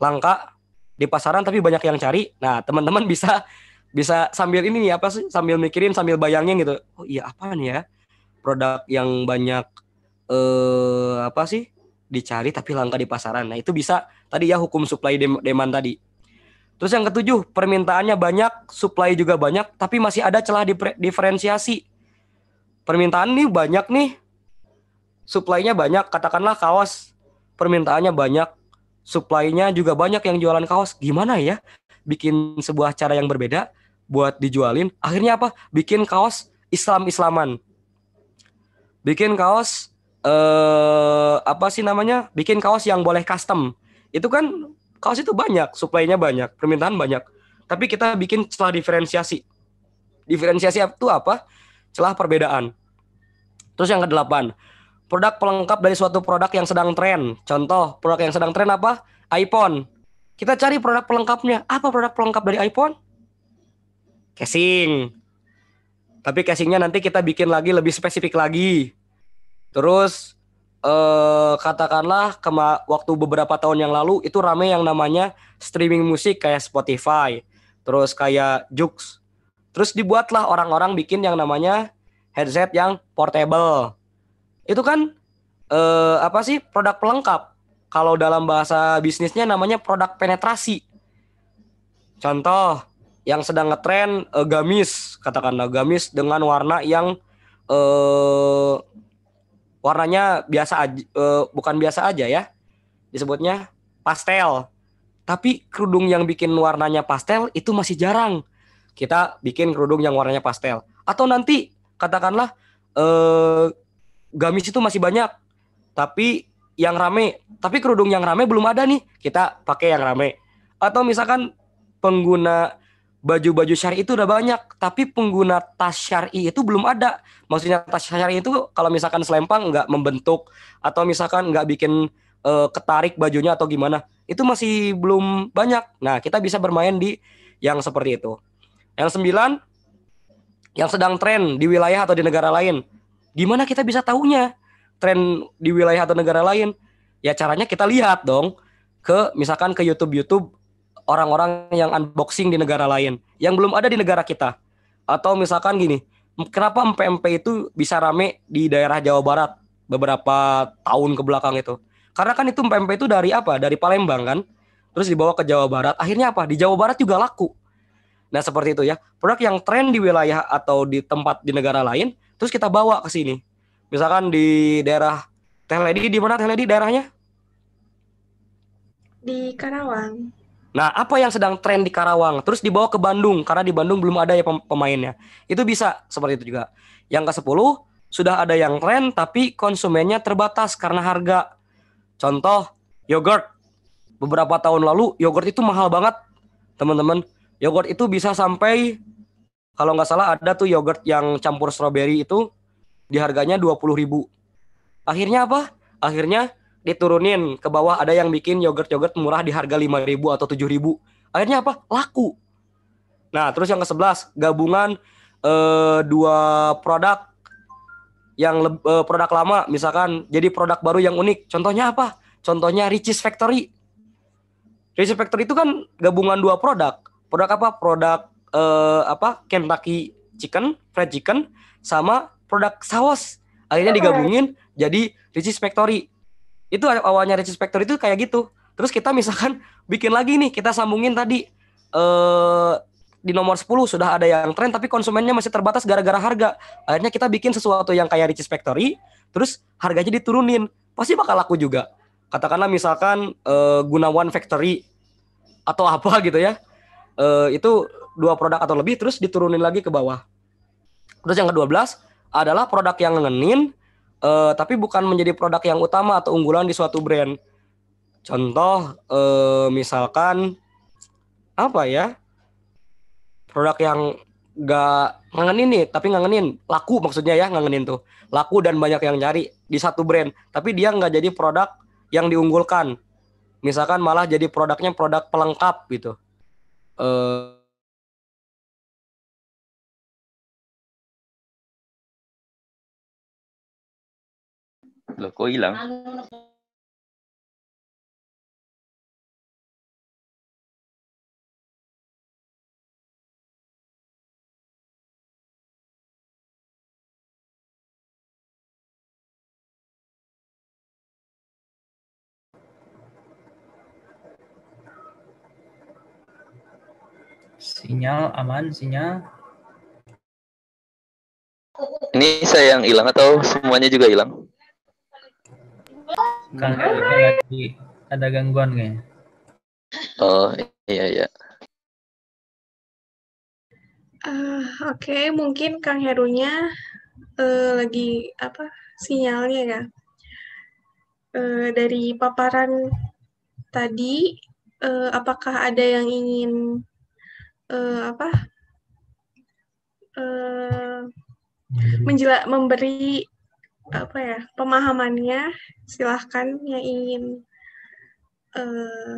langka di pasaran tapi banyak yang cari nah teman-teman bisa bisa sambil ini nih apa sih sambil mikirin sambil bayangin gitu oh iya apa nih ya produk yang banyak eh, apa sih dicari tapi langka di pasaran nah itu bisa tadi ya hukum supply dem demand tadi Terus yang ketujuh, permintaannya banyak, supply juga banyak, tapi masih ada celah diferensiasi permintaan nih banyak nih suplainya banyak katakanlah kaos permintaannya banyak suplainya juga banyak yang jualan kaos gimana ya bikin sebuah cara yang berbeda buat dijualin akhirnya apa bikin kaos Islam Islaman bikin kaos eh apa sih namanya bikin kaos yang boleh custom itu kan kaos itu banyak suplainya banyak permintaan banyak tapi kita bikin setelah diferensiasi diferensiasi itu apa celah perbedaan. Terus yang kedelapan, produk pelengkap dari suatu produk yang sedang tren. Contoh, produk yang sedang tren apa? iPhone. Kita cari produk pelengkapnya. Apa produk pelengkap dari iPhone? Casing. Tapi casingnya nanti kita bikin lagi lebih spesifik lagi. Terus eh, katakanlah kema waktu beberapa tahun yang lalu itu rame yang namanya streaming musik kayak Spotify, terus kayak Joox, Terus dibuatlah orang-orang bikin yang namanya headset yang portable. Itu kan eh, apa sih produk pelengkap? Kalau dalam bahasa bisnisnya namanya produk penetrasi. Contoh yang sedang ngetren eh, gamis, katakanlah gamis dengan warna yang eh, warnanya biasa aja, eh, bukan biasa aja ya, disebutnya pastel. Tapi kerudung yang bikin warnanya pastel itu masih jarang kita bikin kerudung yang warnanya pastel. Atau nanti katakanlah eh, gamis itu masih banyak, tapi yang rame, tapi kerudung yang rame belum ada nih, kita pakai yang rame. Atau misalkan pengguna baju-baju syari itu udah banyak, tapi pengguna tas syari itu belum ada. Maksudnya tas syari itu kalau misalkan selempang nggak membentuk atau misalkan nggak bikin e, ketarik bajunya atau gimana, itu masih belum banyak. Nah kita bisa bermain di yang seperti itu. L9 yang sedang tren di wilayah atau di negara lain. Gimana kita bisa tahunya tren di wilayah atau negara lain? Ya caranya kita lihat dong ke misalkan ke YouTube-YouTube orang-orang yang unboxing di negara lain yang belum ada di negara kita. Atau misalkan gini, kenapa MPMP itu bisa rame di daerah Jawa Barat beberapa tahun ke belakang itu? Karena kan itu MPMP itu dari apa? Dari Palembang kan? Terus dibawa ke Jawa Barat. Akhirnya apa? Di Jawa Barat juga laku. Nah, seperti itu ya. Produk yang tren di wilayah atau di tempat di negara lain, terus kita bawa ke sini. Misalkan di daerah Lady, di mana Lady daerahnya? Di Karawang. Nah, apa yang sedang tren di Karawang, terus dibawa ke Bandung, karena di Bandung belum ada ya pemainnya. Itu bisa, seperti itu juga. Yang ke-10, sudah ada yang tren, tapi konsumennya terbatas karena harga. Contoh, yogurt. Beberapa tahun lalu, yogurt itu mahal banget, teman-teman Yogurt itu bisa sampai kalau nggak salah ada tuh yogurt yang campur stroberi itu di harganya ribu. Akhirnya apa? Akhirnya diturunin ke bawah ada yang bikin yogurt-yogurt murah di harga lima ribu atau tujuh ribu. Akhirnya apa? Laku. Nah, terus yang ke sebelas gabungan eh, dua produk yang eh, produk lama misalkan jadi produk baru yang unik. Contohnya apa? Contohnya Ricis Factory. Ricis Factory itu kan gabungan dua produk Produk apa? Produk uh, apa? Kentucky chicken, fried chicken sama produk saus. Akhirnya oh, iya. digabungin jadi Richie's Factory. Itu awalnya Richie's Factory itu kayak gitu. Terus kita misalkan bikin lagi nih, kita sambungin tadi eh di nomor 10 sudah ada yang tren tapi konsumennya masih terbatas gara-gara harga. Akhirnya kita bikin sesuatu yang kayak Richie's Factory, terus harganya diturunin. Pasti bakal laku juga. Katakanlah misalkan eh, Gunawan Factory atau apa gitu ya uh, itu dua produk atau lebih terus diturunin lagi ke bawah. Terus yang ke-12 adalah produk yang ngenin uh, tapi bukan menjadi produk yang utama atau unggulan di suatu brand. Contoh uh, misalkan apa ya? Produk yang gak ngenin nih, tapi ngenin laku maksudnya ya ngenin tuh laku dan banyak yang nyari di satu brand, tapi dia nggak jadi produk yang diunggulkan. Misalkan malah jadi produknya produk pelengkap gitu. 呃，老个一了。Sinyal aman, sinyal. Ini saya yang hilang atau semuanya juga hilang? Kang lagi ada gangguan kayaknya. Oh iya iya. Uh, Oke, okay. mungkin Kang Herunya uh, lagi apa sinyalnya ya? Uh, dari paparan tadi, uh, apakah ada yang ingin uh, apa uh, menjela memberi apa ya pemahamannya silahkan yang ingin uh,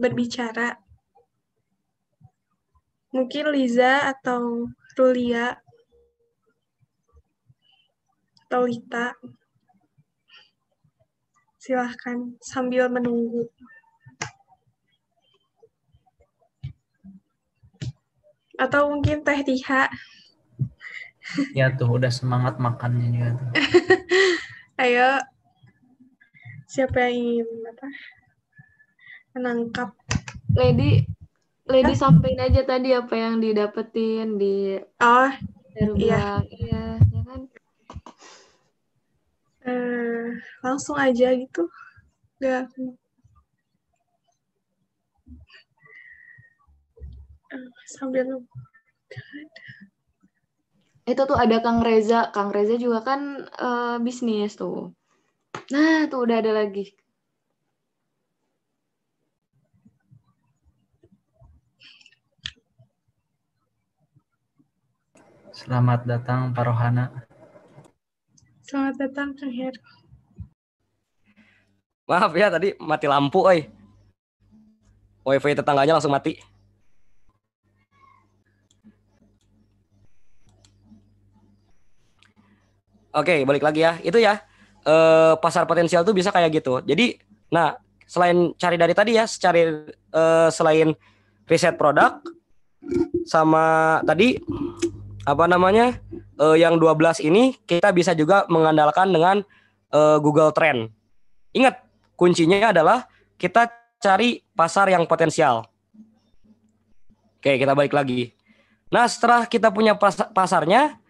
berbicara mungkin Liza atau Rulia atau Lita silahkan sambil menunggu. atau mungkin teh tiha ya tuh udah semangat makannya juga ayo siapa yang ingin apa menangkap lady lady sampaikan aja tadi apa yang didapetin di oh iya iya ya kan uh, langsung aja gitu udah sambil itu tuh ada Kang Reza Kang Reza juga kan uh, bisnis tuh nah tuh udah ada lagi Selamat datang Pak Rohana. Selamat datang Kang Heru. Maaf ya tadi mati lampu, oi. WiFi tetangganya langsung mati. Oke, okay, balik lagi ya. Itu ya eh, pasar potensial tuh bisa kayak gitu. Jadi, nah selain cari dari tadi ya, cari eh, selain riset produk sama tadi apa namanya eh, yang 12 ini kita bisa juga mengandalkan dengan eh, Google Trend. Ingat kuncinya adalah kita cari pasar yang potensial. Oke, kita balik lagi. Nah, setelah kita punya pasarnya,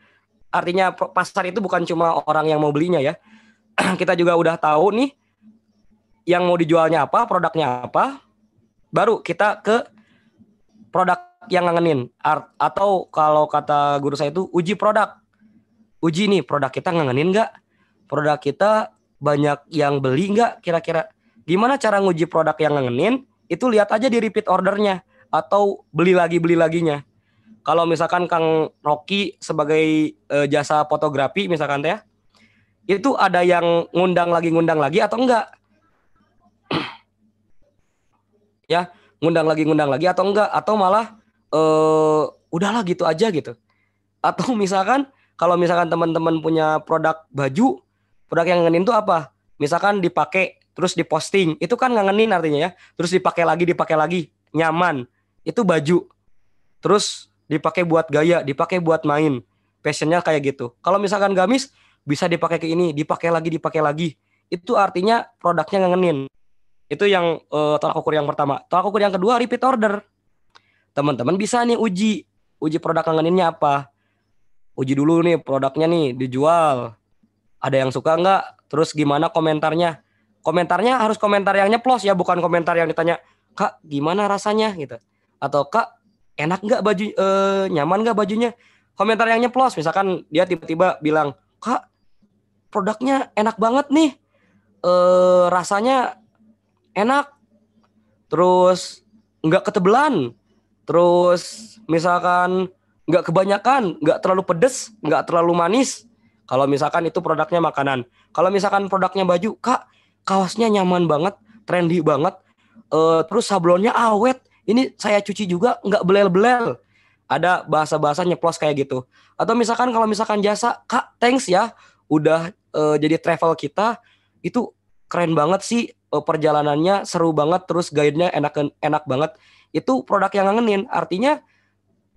artinya pasar itu bukan cuma orang yang mau belinya ya. Kita juga udah tahu nih yang mau dijualnya apa, produknya apa, baru kita ke produk yang ngangenin Art, atau kalau kata guru saya itu uji produk. Uji nih produk kita ngangenin nggak? Produk kita banyak yang beli nggak kira-kira? Gimana cara nguji produk yang ngangenin? Itu lihat aja di repeat ordernya atau beli lagi beli laginya kalau misalkan Kang Rocky sebagai uh, jasa fotografi misalkan teh ya, itu ada yang ngundang lagi ngundang lagi atau enggak ya ngundang lagi ngundang lagi atau enggak atau malah uh, udahlah gitu aja gitu atau misalkan kalau misalkan teman-teman punya produk baju produk yang ngenin itu apa misalkan dipakai terus diposting itu kan ngangenin artinya ya terus dipakai lagi dipakai lagi nyaman itu baju terus dipakai buat gaya, dipakai buat main. Passionnya kayak gitu. Kalau misalkan gamis, bisa dipakai ke ini, dipakai lagi, dipakai lagi. Itu artinya produknya ngangenin. Itu yang uh, tolak ukur yang pertama. Tolak ukur yang kedua, repeat order. Teman-teman bisa nih uji. Uji produk ngangeninnya apa. Uji dulu nih produknya nih, dijual. Ada yang suka nggak? Terus gimana komentarnya? Komentarnya harus komentar yang nyeplos ya, bukan komentar yang ditanya, Kak, gimana rasanya? gitu Atau Kak, enak nggak baju eh, nyaman nggak bajunya komentar yang nyeplos misalkan dia tiba-tiba bilang kak produknya enak banget nih eh, rasanya enak terus nggak ketebelan terus misalkan nggak kebanyakan nggak terlalu pedes nggak terlalu manis kalau misalkan itu produknya makanan kalau misalkan produknya baju kak kaosnya nyaman banget trendy banget uh, terus sablonnya awet ini saya cuci juga nggak belel-belel ada bahasa-bahasa nyeplos kayak gitu atau misalkan kalau misalkan jasa kak thanks ya udah uh, jadi travel kita itu keren banget sih uh, perjalanannya seru banget terus guide-nya enak enak banget itu produk yang ngangenin artinya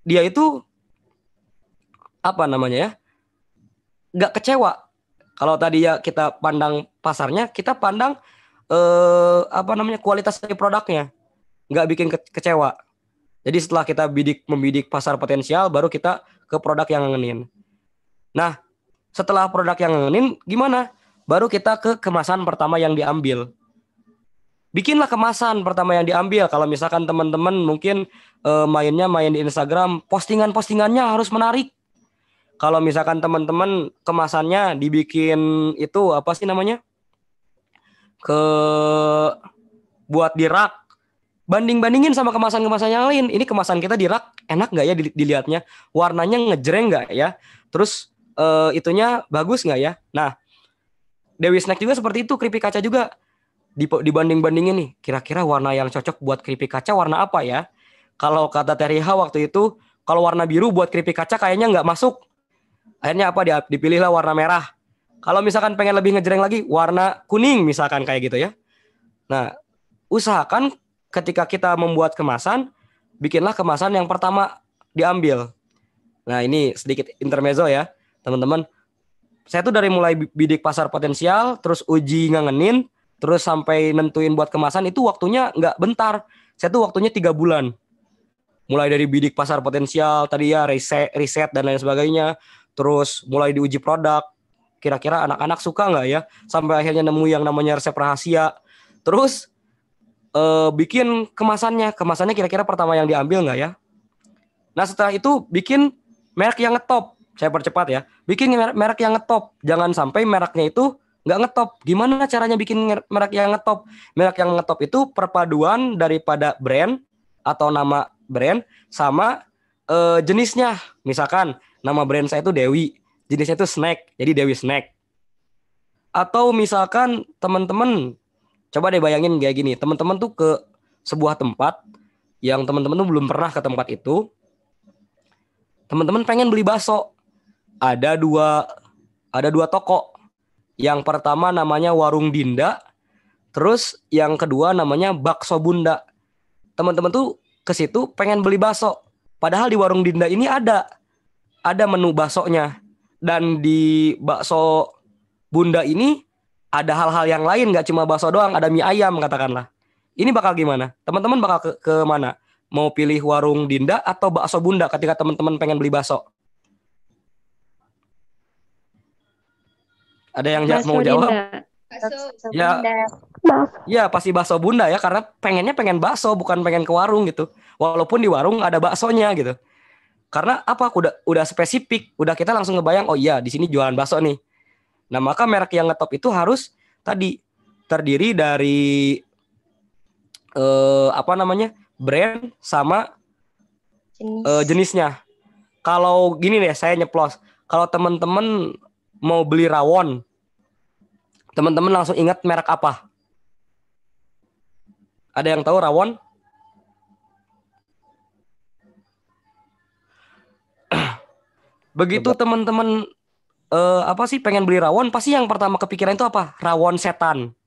dia itu apa namanya ya nggak kecewa kalau tadi ya kita pandang pasarnya kita pandang eh, apa namanya kualitas dari produknya nggak bikin ke kecewa. Jadi setelah kita bidik membidik pasar potensial, baru kita ke produk yang ngenin. Nah, setelah produk yang ngenin, gimana? Baru kita ke kemasan pertama yang diambil. Bikinlah kemasan pertama yang diambil. Kalau misalkan teman-teman mungkin eh, mainnya main di Instagram, postingan-postingannya harus menarik. Kalau misalkan teman-teman kemasannya dibikin itu apa sih namanya? Ke buat di rak banding-bandingin sama kemasan-kemasan yang lain. Ini kemasan kita di rak enak nggak ya dilihatnya? Warnanya ngejreng nggak ya? Terus uh, itunya bagus nggak ya? Nah, Dewi Snack juga seperti itu, keripik kaca juga dibanding-bandingin nih. Kira-kira warna yang cocok buat keripik kaca warna apa ya? Kalau kata Teriha waktu itu, kalau warna biru buat keripik kaca kayaknya nggak masuk. Akhirnya apa? Dipilihlah warna merah. Kalau misalkan pengen lebih ngejreng lagi, warna kuning misalkan kayak gitu ya. Nah, usahakan ketika kita membuat kemasan, bikinlah kemasan yang pertama diambil. Nah, ini sedikit intermezzo ya, teman-teman. Saya tuh dari mulai bidik pasar potensial, terus uji ngangenin, terus sampai nentuin buat kemasan itu waktunya nggak bentar. Saya tuh waktunya tiga bulan. Mulai dari bidik pasar potensial tadi ya, riset, riset dan lain sebagainya. Terus mulai diuji produk, kira-kira anak-anak suka nggak ya sampai akhirnya nemu yang namanya resep rahasia terus uh, bikin kemasannya. Kemasannya kira-kira pertama yang diambil nggak ya? Nah setelah itu bikin merek yang ngetop. Saya percepat ya. Bikin merek yang ngetop. Jangan sampai mereknya itu nggak ngetop. Gimana caranya bikin merek yang ngetop? Merek yang ngetop itu perpaduan daripada brand atau nama brand sama uh, jenisnya. Misalkan nama brand saya itu Dewi, jenisnya itu snack, jadi Dewi snack. Atau misalkan teman-teman Coba deh bayangin kayak gini, teman-teman tuh ke sebuah tempat yang teman-teman tuh belum pernah ke tempat itu. Teman-teman pengen beli bakso. Ada dua ada dua toko. Yang pertama namanya Warung Dinda, terus yang kedua namanya Bakso Bunda. Teman-teman tuh ke situ pengen beli bakso. Padahal di Warung Dinda ini ada ada menu baksonya dan di bakso Bunda ini ada hal-hal yang lain nggak cuma bakso doang ada mie ayam katakanlah ini bakal gimana teman-teman bakal ke, ke mana mau pilih warung Dinda atau bakso Bunda ketika teman-teman pengen beli bakso ada yang baso mau jawab bakso, Baso, baso ya, ya pasti bakso bunda ya karena pengennya pengen bakso bukan pengen ke warung gitu. Walaupun di warung ada baksonya gitu. Karena apa? Udah udah spesifik, udah kita langsung ngebayang oh iya di sini jualan bakso nih. Nah, maka merek yang ngetop itu harus tadi terdiri dari eh, apa namanya? brand sama Jenis. uh, jenisnya. Kalau gini deh, saya nyeplos. Kalau teman-teman mau beli rawon, teman-teman langsung ingat merek apa? Ada yang tahu rawon? Begitu teman-teman uh, apa sih pengen beli rawon pasti yang pertama kepikiran itu apa rawon setan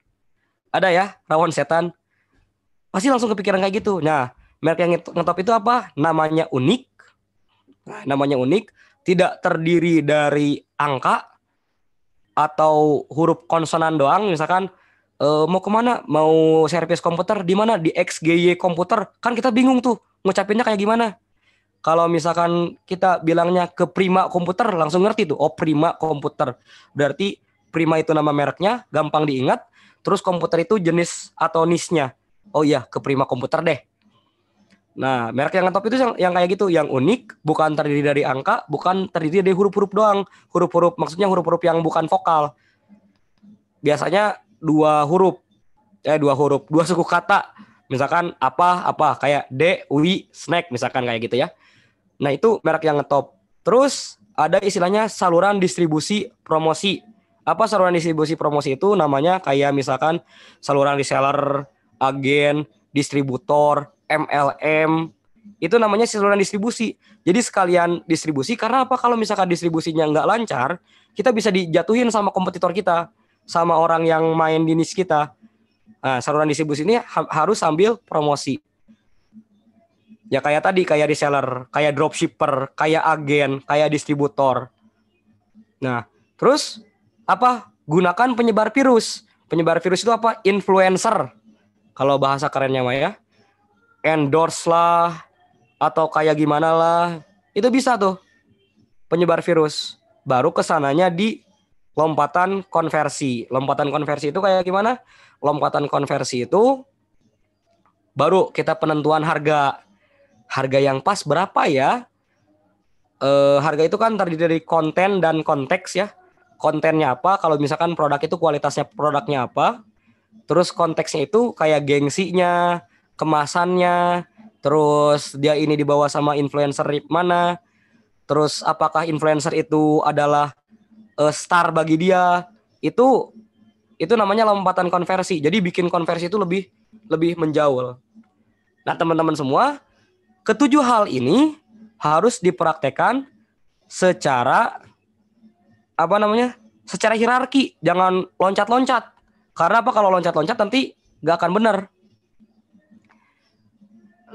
ada ya rawon setan pasti langsung kepikiran kayak gitu nah merek yang ngetop itu apa namanya unik nah, namanya unik tidak terdiri dari angka atau huruf konsonan doang misalkan uh, mau kemana mau servis komputer di mana di XGY komputer kan kita bingung tuh ngucapinnya kayak gimana kalau misalkan kita bilangnya ke Prima Komputer, langsung ngerti tuh. Oh, Prima Komputer. Berarti Prima itu nama mereknya, gampang diingat. Terus komputer itu jenis atau nisnya. Oh iya, ke Prima Komputer deh. Nah, merek yang top itu yang, yang kayak gitu, yang unik, bukan terdiri dari angka, bukan terdiri dari huruf-huruf doang. Huruf-huruf, maksudnya huruf-huruf yang bukan vokal. Biasanya dua huruf, eh dua huruf, dua suku kata. Misalkan apa, apa, kayak D, wi snack, misalkan kayak gitu ya. Nah, itu merek yang ngetop. Terus ada istilahnya saluran distribusi promosi. Apa saluran distribusi promosi itu namanya kayak misalkan saluran reseller, agen, distributor, MLM. Itu namanya saluran distribusi. Jadi sekalian distribusi karena apa? Kalau misalkan distribusinya nggak lancar, kita bisa dijatuhin sama kompetitor kita, sama orang yang main di niche kita. Nah, saluran distribusi ini ha harus sambil promosi. Ya kayak tadi, kayak reseller, kayak dropshipper, kayak agen, kayak distributor. Nah, terus apa? Gunakan penyebar virus. Penyebar virus itu apa? Influencer. Kalau bahasa kerennya mah ya. Endorse lah atau kayak gimana lah. Itu bisa tuh. Penyebar virus. Baru kesananya di lompatan konversi. Lompatan konversi itu kayak gimana? Lompatan konversi itu baru kita penentuan harga harga yang pas berapa ya? E, harga itu kan terdiri dari konten dan konteks ya. Kontennya apa? Kalau misalkan produk itu kualitasnya produknya apa? Terus konteksnya itu kayak gengsinya, kemasannya, terus dia ini dibawa sama influencer mana? Terus apakah influencer itu adalah e, star bagi dia? Itu itu namanya lompatan konversi. Jadi bikin konversi itu lebih lebih menjauh. Nah, teman-teman semua, Ketujuh hal ini harus dipraktekkan secara apa namanya? secara hierarki, jangan loncat-loncat. Karena apa kalau loncat-loncat nanti nggak akan benar.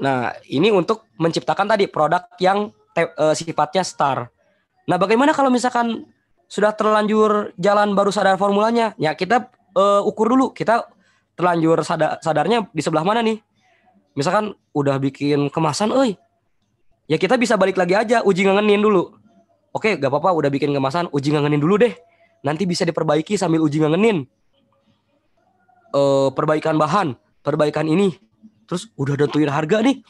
Nah, ini untuk menciptakan tadi produk yang uh, sifatnya star. Nah, bagaimana kalau misalkan sudah terlanjur jalan baru sadar formulanya? Ya, kita uh, ukur dulu. Kita terlanjur sadar sadarnya di sebelah mana nih? misalkan udah bikin kemasan, oi, ya kita bisa balik lagi aja uji ngangenin dulu. Oke, gak apa-apa udah bikin kemasan, uji ngangenin dulu deh. Nanti bisa diperbaiki sambil uji ngangenin. E, perbaikan bahan, perbaikan ini. Terus udah tentuin harga nih.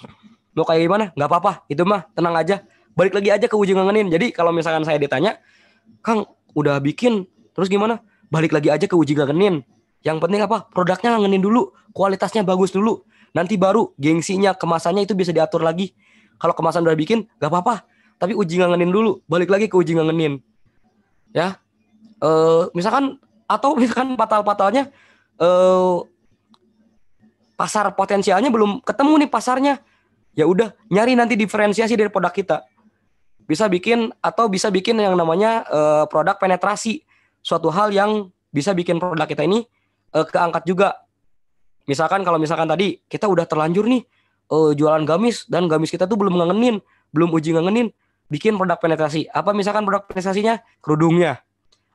Mau kayak gimana? Gak apa-apa, itu mah tenang aja. Balik lagi aja ke uji ngangenin. Jadi kalau misalkan saya ditanya, Kang, udah bikin, terus gimana? Balik lagi aja ke uji ngangenin. Yang penting apa? Produknya ngangenin dulu, kualitasnya bagus dulu Nanti baru gengsinya, kemasannya itu bisa diatur lagi. Kalau kemasan udah bikin, gak apa-apa. Tapi uji ngangenin dulu. Balik lagi ke uji ngangenin. Ya. E, misalkan, atau misalkan patal-patalnya, e, eh, pasar potensialnya belum ketemu nih pasarnya. Ya udah, nyari nanti diferensiasi dari produk kita. Bisa bikin, atau bisa bikin yang namanya e, produk penetrasi. Suatu hal yang bisa bikin produk kita ini e, keangkat juga misalkan kalau misalkan tadi kita udah terlanjur nih uh, jualan gamis dan gamis kita tuh belum ngangenin, belum uji ngangenin, bikin produk penetrasi. Apa misalkan produk penetrasinya kerudungnya?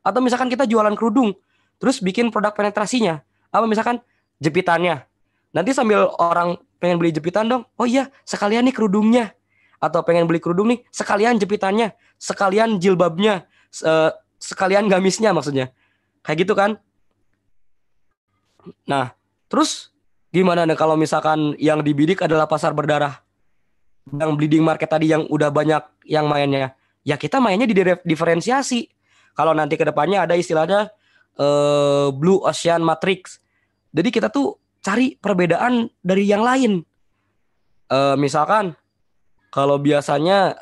Atau misalkan kita jualan kerudung, terus bikin produk penetrasinya. Apa misalkan jepitannya? Nanti sambil orang pengen beli jepitan dong, oh iya sekalian nih kerudungnya. Atau pengen beli kerudung nih, sekalian jepitannya, sekalian jilbabnya, eh, sekalian gamisnya maksudnya. Kayak gitu kan? Nah, Terus gimana nih kalau misalkan yang dibidik adalah pasar berdarah? Yang bleeding market tadi yang udah banyak yang mainnya. Ya kita mainnya di diferensiasi. Kalau nanti kedepannya ada istilahnya uh, Blue Ocean Matrix. Jadi kita tuh cari perbedaan dari yang lain. Uh, misalkan kalau biasanya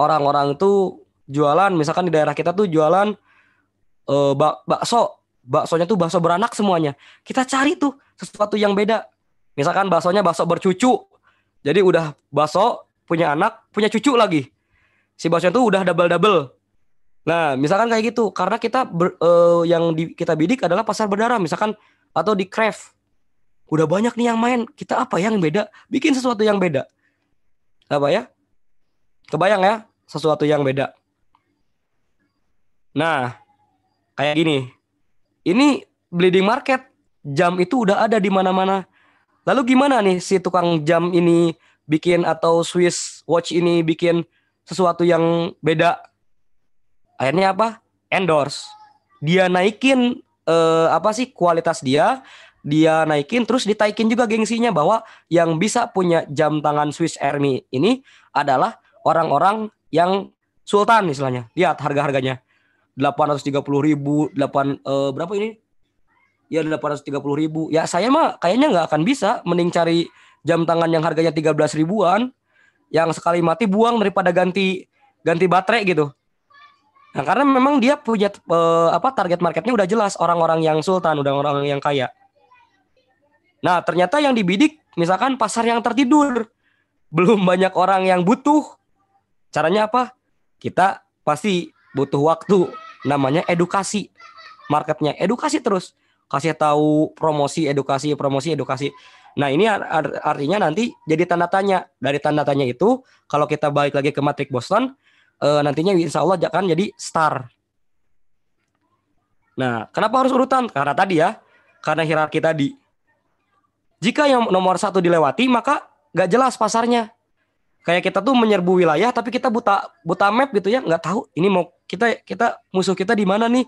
orang-orang tuh jualan, misalkan di daerah kita tuh jualan uh, eh, bak bakso baksonya tuh bakso beranak semuanya. Kita cari tuh sesuatu yang beda. Misalkan baksonya bakso bercucu. Jadi udah bakso punya anak, punya cucu lagi. Si baksonya tuh udah double-double. Nah, misalkan kayak gitu karena kita ber, uh, yang di, kita bidik adalah pasar berdarah misalkan atau di craft. Udah banyak nih yang main. Kita apa ya yang beda? Bikin sesuatu yang beda. Apa ya? Kebayang ya, sesuatu yang beda. Nah, kayak gini. Ini bleeding market, jam itu udah ada di mana-mana. Lalu gimana nih si tukang jam ini bikin atau Swiss watch ini bikin sesuatu yang beda? Akhirnya apa? Endorse. Dia naikin eh, apa sih kualitas dia? Dia naikin terus ditaikin juga gengsinya bahwa yang bisa punya jam tangan Swiss Army ini adalah orang-orang yang sultan istilahnya. Lihat harga-harganya delapan ratus tiga puluh ribu delapan eh, berapa ini ya delapan ratus tiga puluh ribu ya saya mah kayaknya nggak akan bisa mending cari jam tangan yang harganya tiga belas ribuan yang sekali mati buang daripada ganti ganti baterai gitu nah karena memang dia punya eh, apa target marketnya udah jelas orang-orang yang sultan udah orang yang kaya nah ternyata yang dibidik misalkan pasar yang tertidur belum banyak orang yang butuh caranya apa kita pasti butuh waktu namanya edukasi marketnya edukasi terus kasih tahu promosi edukasi promosi edukasi nah ini artinya nanti jadi tanda tanya dari tanda tanya itu kalau kita balik lagi ke matrik Boston eh, nantinya insya Allah akan jadi star nah kenapa harus urutan karena tadi ya karena hierarki tadi jika yang nomor satu dilewati maka gak jelas pasarnya kayak kita tuh menyerbu wilayah tapi kita buta buta map gitu ya nggak tahu ini mau kita kita musuh kita di mana nih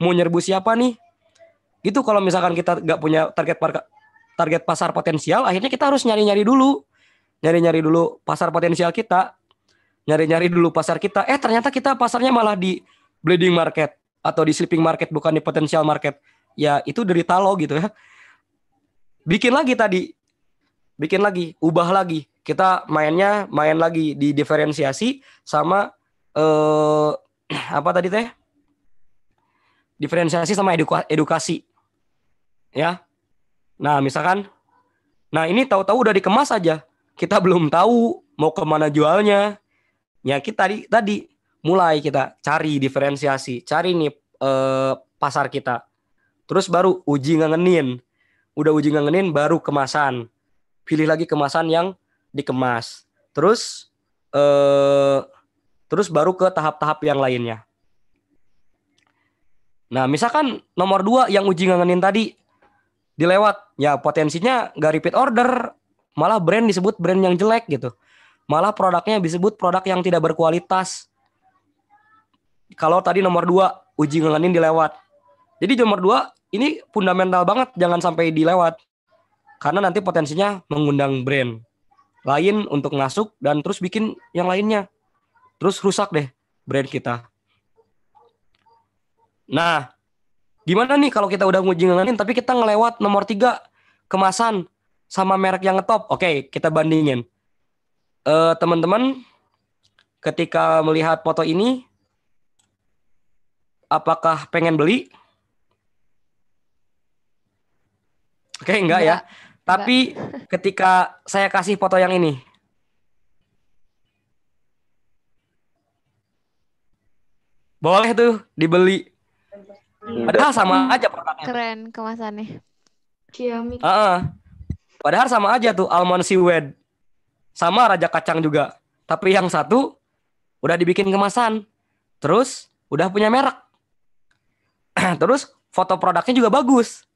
mau nyerbu siapa nih gitu kalau misalkan kita nggak punya target parka, target pasar potensial akhirnya kita harus nyari nyari dulu nyari nyari dulu pasar potensial kita nyari nyari dulu pasar kita eh ternyata kita pasarnya malah di bleeding market atau di sleeping market bukan di potensial market ya itu dari lo gitu ya bikin lagi tadi bikin lagi ubah lagi kita mainnya main lagi di diferensiasi sama eh, apa tadi teh? Diferensiasi sama eduka, edukasi. Ya. Nah, misalkan nah ini tahu-tahu udah dikemas aja. Kita belum tahu mau kemana jualnya. Ya kita tadi tadi mulai kita cari diferensiasi, cari nih eh, pasar kita. Terus baru uji ngangenin. Udah uji ngangenin baru kemasan. Pilih lagi kemasan yang dikemas. Terus eh terus baru ke tahap-tahap yang lainnya. Nah, misalkan nomor dua yang uji ngangenin tadi dilewat, ya potensinya nggak repeat order, malah brand disebut brand yang jelek gitu. Malah produknya disebut produk yang tidak berkualitas. Kalau tadi nomor dua uji ngangenin dilewat. Jadi nomor dua ini fundamental banget, jangan sampai dilewat. Karena nanti potensinya mengundang brand lain untuk masuk dan terus bikin yang lainnya terus rusak deh brand kita. Nah, gimana nih kalau kita udah nguji ngujinganin tapi kita ngelewat nomor tiga kemasan sama merek yang ngetop? Oke, kita bandingin. Uh, teman-teman, ketika melihat foto ini, apakah pengen beli? Oke, enggak, ya. enggak. ya. Tapi ketika saya kasih foto yang ini, Boleh tuh dibeli. Iya. Padahal sama aja produknya. Keren kemasannya. Ciamik. Uh -uh. Padahal sama aja tuh almond seaweed. Sama raja kacang juga. Tapi yang satu udah dibikin kemasan. Terus udah punya merek. Terus foto produknya juga bagus.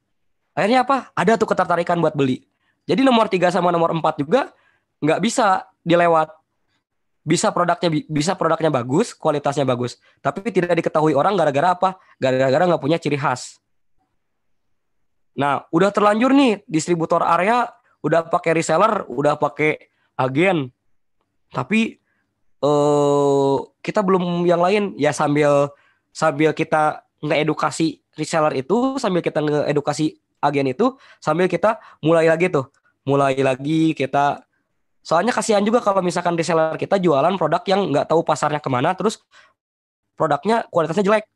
Akhirnya apa? Ada tuh ketertarikan buat beli. Jadi nomor 3 sama nomor 4 juga nggak bisa dilewat bisa produknya bisa produknya bagus, kualitasnya bagus, tapi tidak diketahui orang gara-gara apa? Gara-gara nggak punya ciri khas. Nah, udah terlanjur nih distributor area udah pakai reseller, udah pakai agen, tapi eh, kita belum yang lain ya sambil sambil kita ngeedukasi reseller itu, sambil kita ngeedukasi agen itu, sambil kita mulai lagi tuh, mulai lagi kita Soalnya kasihan juga kalau misalkan reseller kita jualan produk yang nggak tahu pasarnya kemana, terus produknya kualitasnya jelek.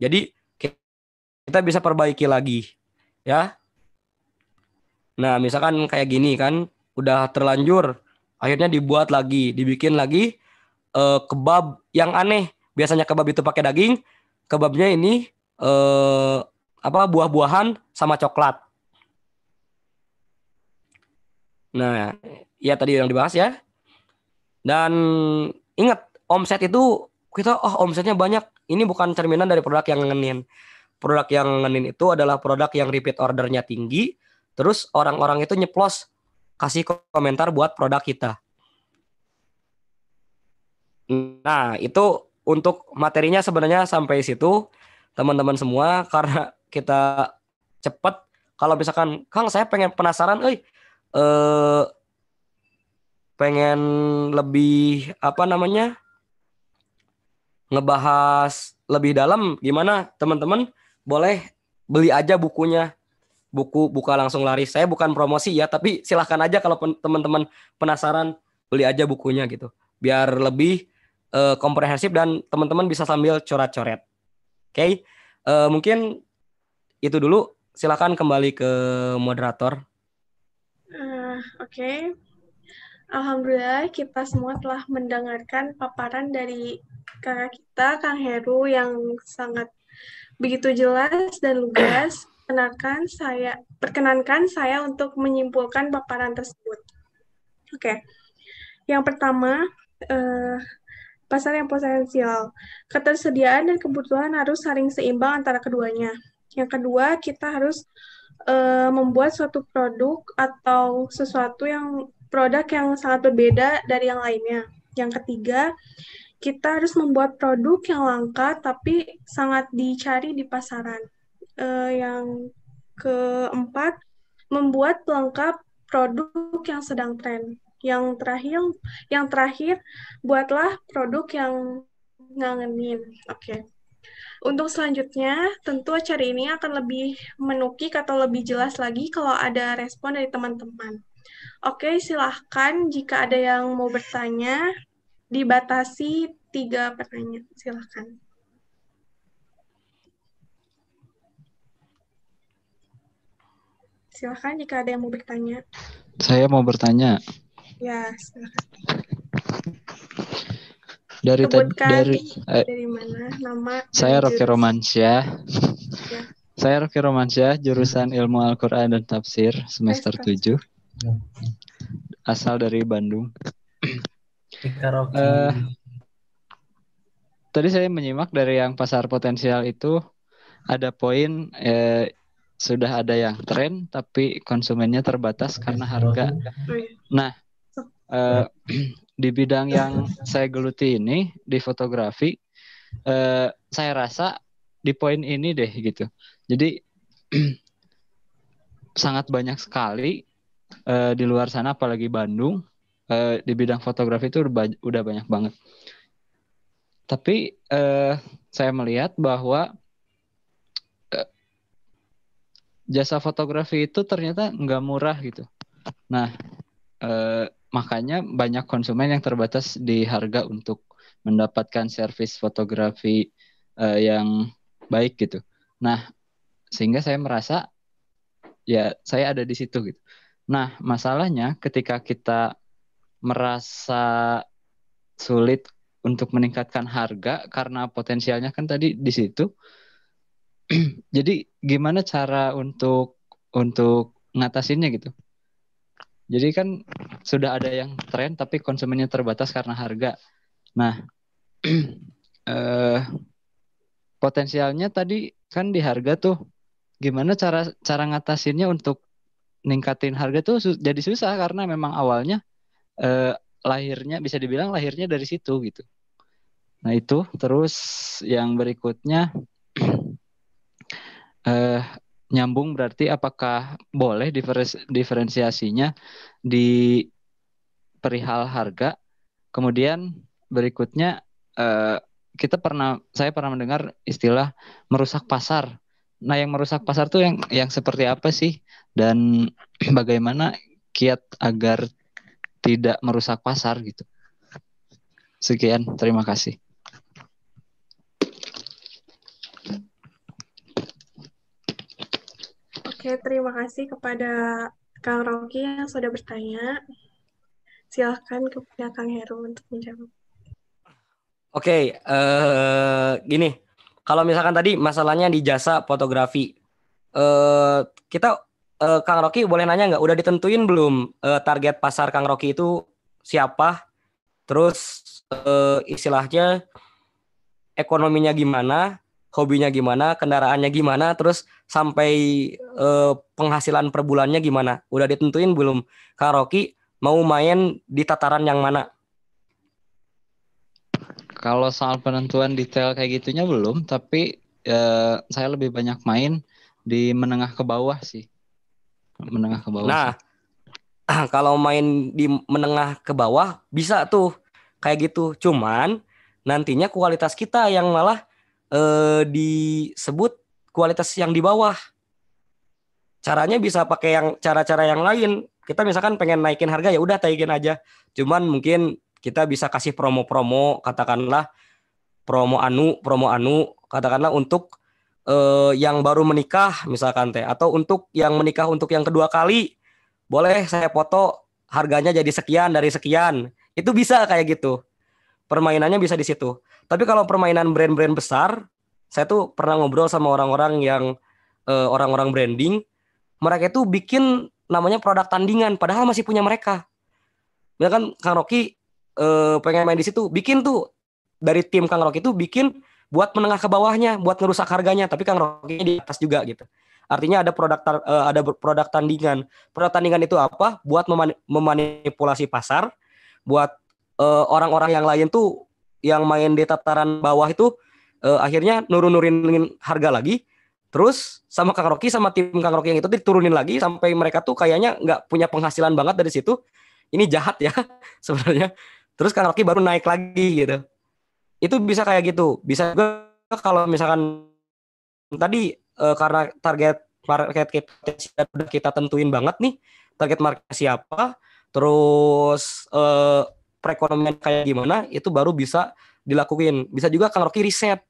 Jadi kita bisa perbaiki lagi, ya. Nah, misalkan kayak gini kan, udah terlanjur, akhirnya dibuat lagi, dibikin lagi uh, kebab yang aneh. Biasanya kebab itu pakai daging, kebabnya ini uh, apa buah-buahan sama coklat. Nah, ya tadi yang dibahas ya. Dan ingat omset itu kita oh omsetnya banyak. Ini bukan cerminan dari produk yang ngenin. Produk yang ngenin itu adalah produk yang repeat ordernya tinggi. Terus orang-orang itu nyeplos kasih komentar buat produk kita. Nah, itu untuk materinya sebenarnya sampai situ teman-teman semua karena kita cepat. kalau misalkan Kang saya pengen penasaran, eh eh pengen lebih apa namanya ngebahas lebih dalam gimana teman-teman boleh beli aja bukunya buku buka langsung lari saya bukan promosi ya tapi silahkan aja kalau teman-teman penasaran beli aja bukunya gitu biar lebih uh, komprehensif dan teman-teman bisa sambil coret-coret oke okay? uh, eh, mungkin itu dulu silahkan kembali ke moderator oke. Okay. Alhamdulillah kita semua telah mendengarkan paparan dari kakak kita, Kang Heru, yang sangat begitu jelas dan lugas. Perkenankan saya, perkenankan saya untuk menyimpulkan paparan tersebut. Oke, okay. yang pertama, uh, pasar yang potensial. Ketersediaan dan kebutuhan harus saling seimbang antara keduanya. Yang kedua, kita harus uh, membuat suatu produk atau sesuatu yang produk yang sangat berbeda dari yang lainnya. Yang ketiga, kita harus membuat produk yang langka tapi sangat dicari di pasaran. Uh, yang keempat, membuat pelengkap produk yang sedang tren. Yang terakhir, yang terakhir buatlah produk yang ngangenin. Oke. Okay. Untuk selanjutnya, tentu acara ini akan lebih menukik atau lebih jelas lagi kalau ada respon dari teman-teman. Oke, silahkan jika ada yang mau bertanya, dibatasi tiga pertanyaan. Silahkan. Silahkan jika ada yang mau bertanya. Saya mau bertanya. Ya, silahkan dari tadi dari eh, dari mana nama saya Rocky Romansyah ya. saya Rocky Romansyah jurusan hmm. ilmu Al-Qur'an dan tafsir semester Ayo. 7 asal dari Bandung uh, tadi saya menyimak dari yang pasar potensial itu ada poin eh, sudah ada yang tren tapi konsumennya terbatas karena harga oh, iya. nah uh, di bidang yang saya geluti ini di fotografi eh, saya rasa di poin ini deh gitu jadi sangat banyak sekali eh, di luar sana apalagi Bandung eh, di bidang fotografi itu udah banyak banget tapi eh, saya melihat bahwa eh, jasa fotografi itu ternyata nggak murah gitu nah eh, makanya banyak konsumen yang terbatas di harga untuk mendapatkan servis fotografi uh, yang baik gitu. Nah, sehingga saya merasa ya saya ada di situ gitu. Nah, masalahnya ketika kita merasa sulit untuk meningkatkan harga karena potensialnya kan tadi di situ. Jadi gimana cara untuk untuk ngatasinnya gitu? Jadi kan sudah ada yang tren tapi konsumennya terbatas karena harga. Nah, eh, potensialnya tadi kan di harga tuh gimana cara cara ngatasinnya untuk ningkatin harga tuh su jadi susah karena memang awalnya eh, lahirnya bisa dibilang lahirnya dari situ gitu. Nah itu terus yang berikutnya eh, nyambung berarti apakah boleh diferensiasinya di perihal harga kemudian berikutnya eh, kita pernah saya pernah mendengar istilah merusak pasar nah yang merusak pasar tuh yang yang seperti apa sih dan bagaimana kiat agar tidak merusak pasar gitu sekian terima kasih Oke, terima kasih kepada Kang Rocky yang sudah bertanya. Silahkan kepada Kang Heru untuk menjawab. Oke, uh, gini. Kalau misalkan tadi masalahnya di jasa fotografi, uh, kita uh, Kang Rocky boleh nanya nggak? Udah ditentuin belum uh, target pasar Kang Rocky itu siapa? Terus uh, istilahnya ekonominya gimana? hobinya gimana, kendaraannya gimana, terus sampai eh, penghasilan per bulannya gimana? Udah ditentuin belum? Kak Rocky mau main di tataran yang mana? Kalau soal penentuan detail kayak gitunya belum, tapi eh, saya lebih banyak main di menengah ke bawah sih. Menengah ke bawah. Nah, sih. kalau main di menengah ke bawah bisa tuh kayak gitu. Cuman nantinya kualitas kita yang malah eh, disebut kualitas yang di bawah. Caranya bisa pakai yang cara-cara yang lain. Kita misalkan pengen naikin harga ya udah taikin aja. Cuman mungkin kita bisa kasih promo-promo katakanlah promo anu, promo anu katakanlah untuk eh, yang baru menikah misalkan teh atau untuk yang menikah untuk yang kedua kali boleh saya foto harganya jadi sekian dari sekian. Itu bisa kayak gitu permainannya bisa di situ. Tapi kalau permainan brand-brand besar, saya tuh pernah ngobrol sama orang-orang yang orang eh, orang-orang branding, mereka itu bikin namanya produk tandingan, padahal masih punya mereka. Ya kan Kang Rocky uh, pengen main di situ, bikin tuh dari tim Kang Rocky itu bikin buat menengah ke bawahnya, buat ngerusak harganya, tapi Kang Rocky di atas juga gitu. Artinya ada produk eh, ada produk tandingan. Produk tandingan itu apa? Buat memanipulasi pasar, buat orang eh, orang-orang yang lain tuh yang main di tataran bawah itu uh, akhirnya nurun-nurunin harga lagi. Terus sama Kang Rocky sama tim Kang Rocky yang itu diturunin lagi sampai mereka tuh kayaknya nggak punya penghasilan banget dari situ. Ini jahat ya sebenarnya. Terus Kang Rocky baru naik lagi gitu. Itu bisa kayak gitu. Bisa juga kalau misalkan tadi uh, karena target market kita sudah kita tentuin banget nih target market siapa, terus uh, perekonomian kayak gimana itu baru bisa dilakuin. Bisa juga Kang Rocky riset.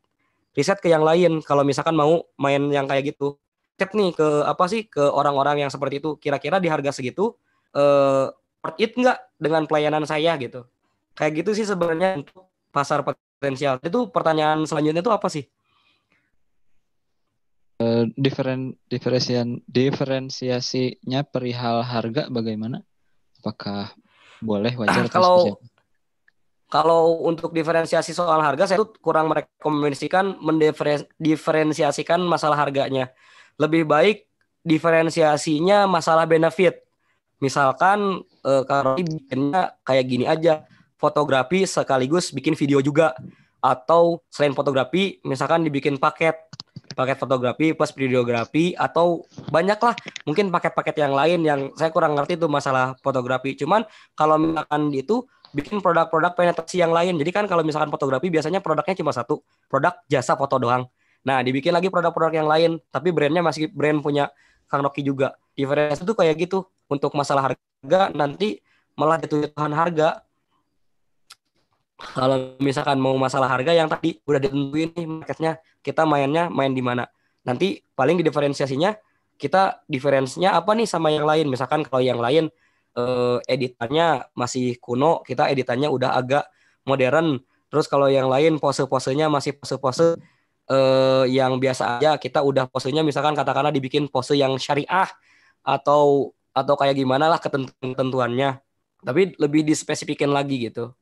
Riset ke yang lain kalau misalkan mau main yang kayak gitu. Riset nih ke apa sih ke orang-orang yang seperti itu kira-kira di harga segitu eh worth it nggak dengan pelayanan saya gitu. Kayak gitu sih sebenarnya untuk pasar potensial. Itu pertanyaan selanjutnya itu apa sih? Uh, eh, different diferensian, diferensiasinya perihal harga bagaimana? Apakah boleh nah, wajar kalau kalau untuk diferensiasi soal harga saya tuh kurang merekomendasikan mendiferensiasikan masalah harganya. Lebih baik diferensiasinya masalah benefit. Misalkan eh, kalau bikinnya kayak gini aja, fotografi sekaligus bikin video juga atau selain fotografi misalkan dibikin paket paket fotografi plus videografi atau banyaklah mungkin paket-paket yang lain yang saya kurang ngerti itu masalah fotografi. Cuman kalau misalkan itu bikin produk-produk penetrasi yang lain. Jadi kan kalau misalkan fotografi biasanya produknya cuma satu, produk jasa foto doang. Nah, dibikin lagi produk-produk yang lain, tapi brandnya masih brand punya Kang Noki juga. Diferensi itu kayak gitu untuk masalah harga nanti malah jatuh harga kalau misalkan mau masalah harga yang tadi udah ditentuin nih marketnya kita mainnya main di mana nanti paling di diferensiasinya kita diferensinya apa nih sama yang lain misalkan kalau yang lain eh, editannya masih kuno kita editannya udah agak modern terus kalau yang lain pose-posenya masih pose-pose eh, yang biasa aja kita udah posenya misalkan katakanlah dibikin pose yang syariah atau atau kayak gimana lah ketentuannya tapi lebih dispesifikin lagi gitu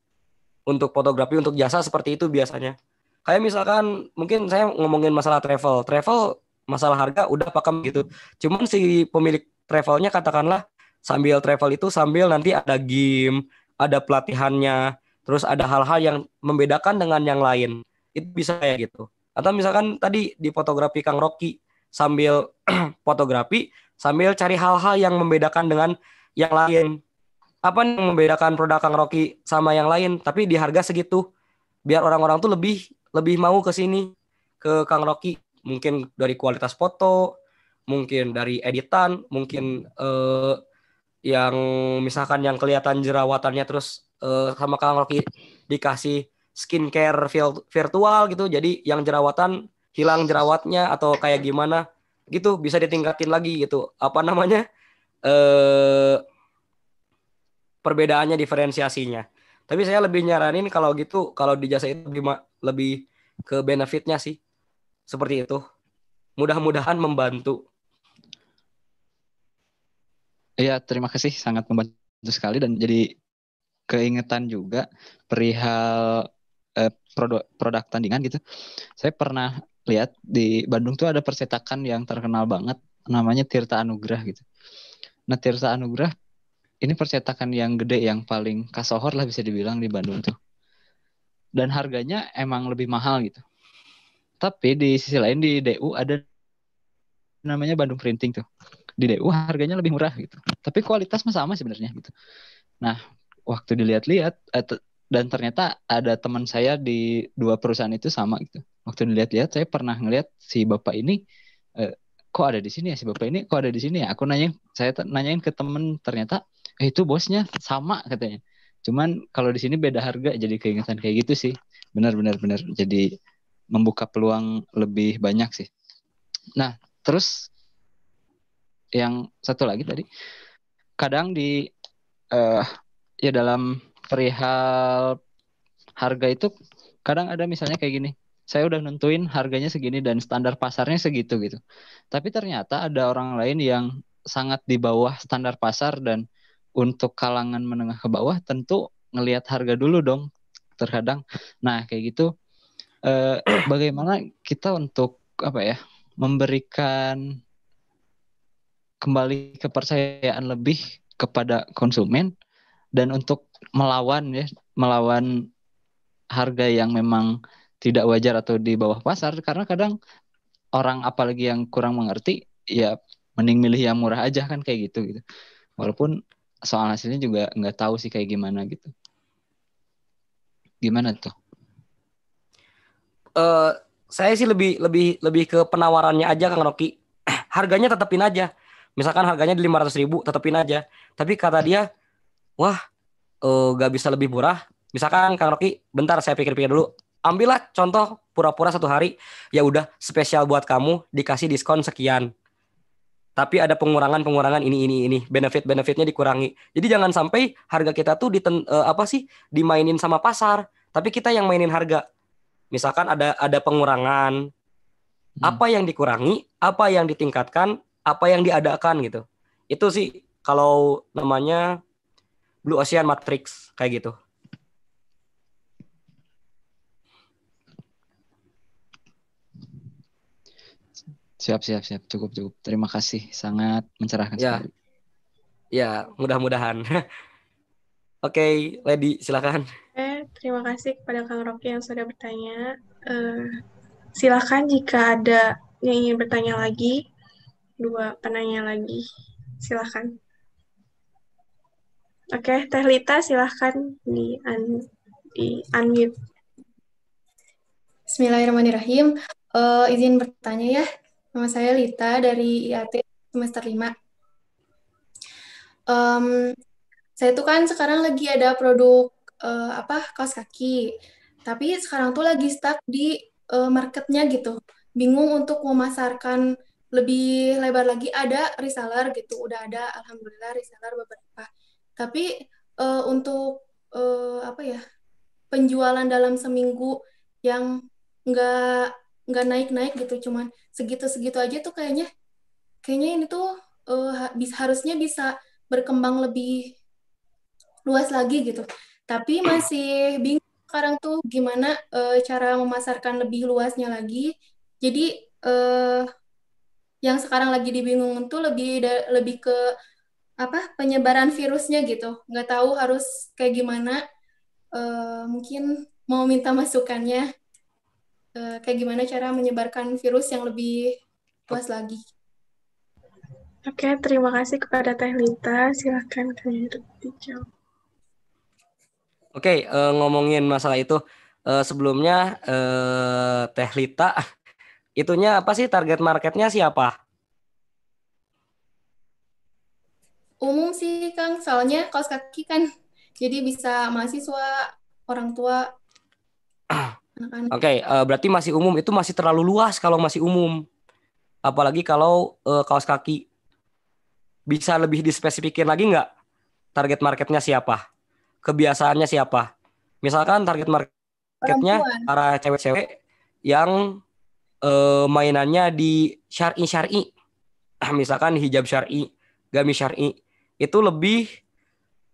untuk fotografi untuk jasa seperti itu biasanya kayak misalkan mungkin saya ngomongin masalah travel travel masalah harga udah pakem gitu cuman si pemilik travelnya katakanlah sambil travel itu sambil nanti ada game ada pelatihannya terus ada hal-hal yang membedakan dengan yang lain itu bisa kayak gitu atau misalkan tadi di fotografi Kang Rocky sambil fotografi sambil cari hal-hal yang membedakan dengan yang lain apa yang membedakan produk Kang Rocky sama yang lain tapi di harga segitu biar orang-orang tuh lebih lebih mau ke sini ke Kang Rocky mungkin dari kualitas foto mungkin dari editan mungkin eh, yang misalkan yang kelihatan jerawatannya terus eh, sama Kang Rocky dikasih skincare virtual gitu jadi yang jerawatan hilang jerawatnya atau kayak gimana gitu bisa ditingkatin lagi gitu apa namanya eh perbedaannya diferensiasinya. Tapi saya lebih nyaranin kalau gitu kalau di jasa itu lebih, ke benefitnya sih. Seperti itu. Mudah-mudahan membantu. Iya, terima kasih sangat membantu sekali dan jadi keingetan juga perihal eh, produk produk tandingan gitu. Saya pernah lihat di Bandung tuh ada percetakan yang terkenal banget namanya Tirta Anugrah gitu. Nah, Tirta Anugrah ini percetakan yang gede yang paling kasohor lah bisa dibilang di Bandung tuh. Dan harganya emang lebih mahal gitu. Tapi di sisi lain di DU ada namanya Bandung Printing tuh. Di DU harganya lebih murah gitu. Tapi kualitas sama sebenarnya gitu. Nah, waktu dilihat-lihat eh, dan ternyata ada teman saya di dua perusahaan itu sama gitu. Waktu dilihat-lihat saya pernah ngelihat si bapak ini eh, kok ada di sini ya si bapak ini kok ada di sini ya. Aku nanya saya nanyain ke temen ternyata itu bosnya sama katanya cuman kalau di sini beda harga jadi keingetan kayak gitu sih benar benar benar jadi membuka peluang lebih banyak sih nah terus yang satu lagi tadi kadang di uh, ya dalam perihal harga itu kadang ada misalnya kayak gini saya udah nentuin harganya segini dan standar pasarnya segitu gitu tapi ternyata ada orang lain yang sangat di bawah standar pasar dan untuk kalangan menengah ke bawah tentu ngelihat harga dulu dong terkadang. Nah kayak gitu eh, bagaimana kita untuk apa ya memberikan kembali kepercayaan lebih kepada konsumen dan untuk melawan ya melawan harga yang memang tidak wajar atau di bawah pasar karena kadang orang apalagi yang kurang mengerti ya mending milih yang murah aja kan kayak gitu gitu walaupun soal hasilnya juga nggak tahu sih kayak gimana gitu gimana tuh uh, saya sih lebih lebih lebih ke penawarannya aja kang Rocky harganya tetepin aja misalkan harganya di lima ratus ribu tetepin aja tapi kata dia wah uh, eh, gak bisa lebih murah misalkan kang Rocky bentar saya pikir-pikir dulu ambillah contoh pura-pura satu hari ya udah spesial buat kamu dikasih diskon sekian tapi ada pengurangan-pengurangan ini ini ini benefit-benefitnya dikurangi. Jadi jangan sampai harga kita tuh diten, uh, apa sih dimainin sama pasar, tapi kita yang mainin harga. Misalkan ada ada pengurangan hmm. apa yang dikurangi, apa yang ditingkatkan, apa yang diadakan gitu. Itu sih kalau namanya Blue Ocean Matrix kayak gitu. Siap, siap, siap. Cukup, cukup. Terima kasih. Sangat mencerahkan ya. sekali. Ya, mudah-mudahan. Oke, okay, Lady, silakan. Eh, terima kasih kepada Kang Rocky yang sudah bertanya. Uh, silakan jika ada yang ingin bertanya lagi, dua penanya lagi. Silakan. Oke, okay, Teh Lita, silakan di, un di unmute. Bismillahirrahmanirrahim. Uh, izin bertanya ya. Nama saya Lita dari IAT semester 5. Um, saya itu kan sekarang lagi ada produk uh, apa kaos kaki. Tapi sekarang tuh lagi stuck di uh, marketnya gitu. Bingung untuk memasarkan lebih lebar lagi ada reseller gitu udah ada alhamdulillah reseller beberapa tapi uh, untuk uh, apa ya penjualan dalam seminggu yang nggak nggak naik-naik gitu cuman segitu-segitu aja tuh kayaknya kayaknya ini tuh uh, eh, bisa, harusnya bisa berkembang lebih luas lagi gitu tapi masih bingung sekarang tuh gimana uh, cara memasarkan lebih luasnya lagi jadi uh, yang sekarang lagi dibingungin tuh lebih lebih ke apa penyebaran virusnya gitu nggak tahu harus kayak gimana uh, mungkin mau minta masukannya Eh, kayak gimana cara menyebarkan virus yang lebih luas lagi. Oke, terima kasih kepada Teh Lita. Silahkan kalian dijawab. Oke, uh, ngomongin masalah itu uh, sebelumnya uh, Teh Lita itunya apa sih target marketnya siapa? Umum sih Kang, soalnya kaos kaki kan jadi bisa mahasiswa, orang tua. Oke, okay, uh, eh, berarti masih umum itu masih terlalu luas kalau masih umum. Apalagi kalau uh, kaos kaki. Bisa lebih dispesifikin lagi nggak? Target marketnya siapa? Kebiasaannya siapa? Misalkan target marketnya para cewek-cewek yang uh, mainannya di syari syari. Misalkan hijab syari, gamis syari. Itu lebih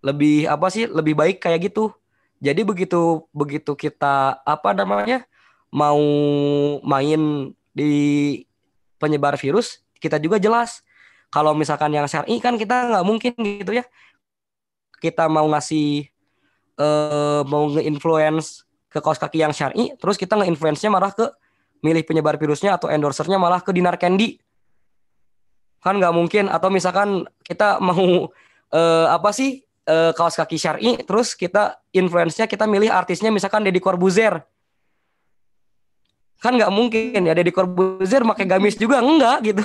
lebih apa sih? Lebih baik kayak gitu jadi begitu begitu kita apa namanya mau main di penyebar virus, kita juga jelas. Kalau misalkan yang syari kan kita nggak mungkin gitu ya. Kita mau ngasih uh, mau nge-influence ke kaos kaki yang syari, terus kita nge-influence-nya malah ke milih penyebar virusnya atau endorsernya malah ke Dinar Candy. Kan nggak mungkin atau misalkan kita mau eh, apa sih uh, kaos kaki syari terus kita influence-nya kita milih artisnya misalkan Deddy Corbuzier kan nggak mungkin ya Deddy Corbuzier pakai gamis juga enggak gitu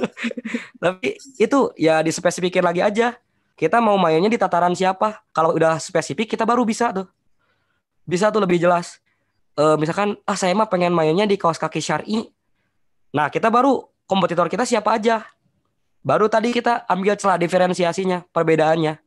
tapi itu ya dispesifikin lagi aja kita mau mainnya di tataran siapa kalau udah spesifik kita baru bisa tuh bisa tuh lebih jelas uh, misalkan ah saya mah pengen mainnya di kaos kaki syari nah kita baru kompetitor kita siapa aja baru tadi kita ambil celah diferensiasinya perbedaannya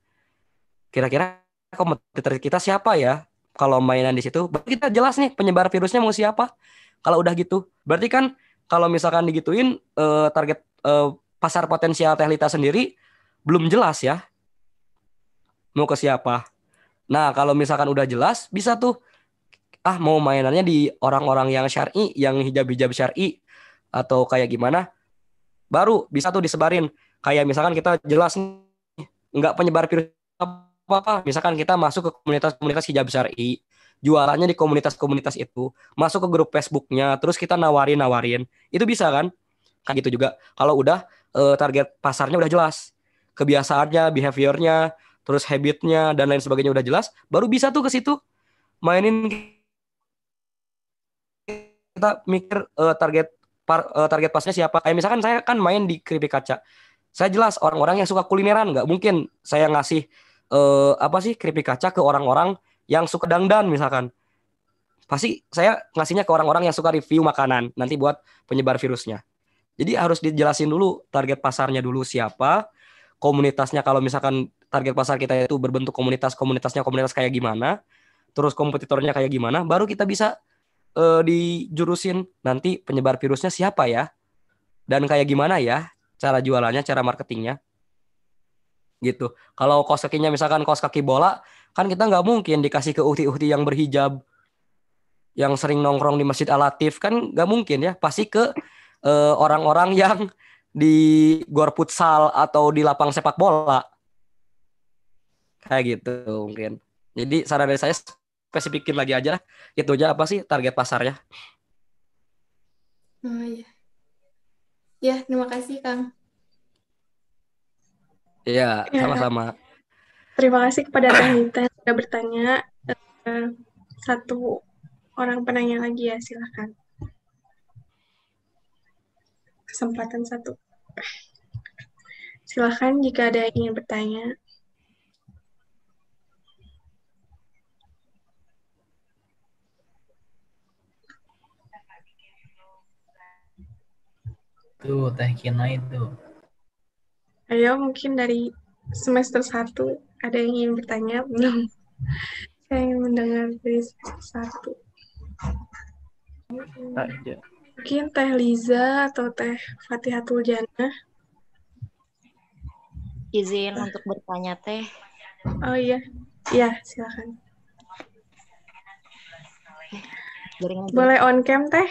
kira-kira kompetitor kita siapa ya kalau mainan di situ berarti kita jelas nih penyebar virusnya mau siapa kalau udah gitu berarti kan kalau misalkan digituin uh, target uh, pasar potensial tehlita sendiri belum jelas ya mau ke siapa nah kalau misalkan udah jelas bisa tuh ah mau mainannya di orang-orang yang syari yang hijab-hijab syari atau kayak gimana baru bisa tuh disebarin kayak misalkan kita jelas nih nggak penyebar virus apa misalkan kita masuk ke komunitas-komunitas hijab syari jualannya di komunitas-komunitas itu masuk ke grup Facebooknya terus kita nawarin nawarin itu bisa kan kan gitu juga kalau udah uh, target pasarnya udah jelas kebiasaannya behaviornya terus habitnya dan lain sebagainya udah jelas baru bisa tuh ke situ mainin kita mikir uh, target par, uh, target pasnya siapa kayak misalkan saya kan main di keripik kaca saya jelas orang-orang yang suka kulineran nggak mungkin saya ngasih eh, apa sih keripik kaca ke orang-orang yang suka dangdan misalkan. Pasti saya ngasihnya ke orang-orang yang suka review makanan nanti buat penyebar virusnya. Jadi harus dijelasin dulu target pasarnya dulu siapa, komunitasnya kalau misalkan target pasar kita itu berbentuk komunitas, komunitasnya komunitas kayak gimana, terus kompetitornya kayak gimana, baru kita bisa uh, dijurusin nanti penyebar virusnya siapa ya dan kayak gimana ya cara jualannya, cara marketingnya gitu. Kalau kos kakinya misalkan kos kaki bola, kan kita nggak mungkin dikasih ke uhti-uhti yang berhijab, yang sering nongkrong di masjid alatif kan nggak mungkin ya. Pasti ke orang eh, orang-orang yang di gor futsal atau di lapang sepak bola. Kayak gitu mungkin. Jadi saran dari saya spesifikin lagi aja lah. Itu aja apa sih target pasarnya? Oh iya. Ya, terima kasih Kang. Iya, iya, sama-sama. Terima kasih kepada Teh yang sudah bertanya. Eh, satu orang penanya lagi ya, silakan. Kesempatan satu. Silakan jika ada yang ingin bertanya. Tuh, Teh Kina itu. Ayo mungkin dari semester 1 ada yang ingin bertanya belum? Saya ingin mendengar dari semester 1. Mungkin Teh Liza atau Teh Fatihatul jannah Izin untuk bertanya Teh. Oh iya, iya silakan. Boleh on cam Teh?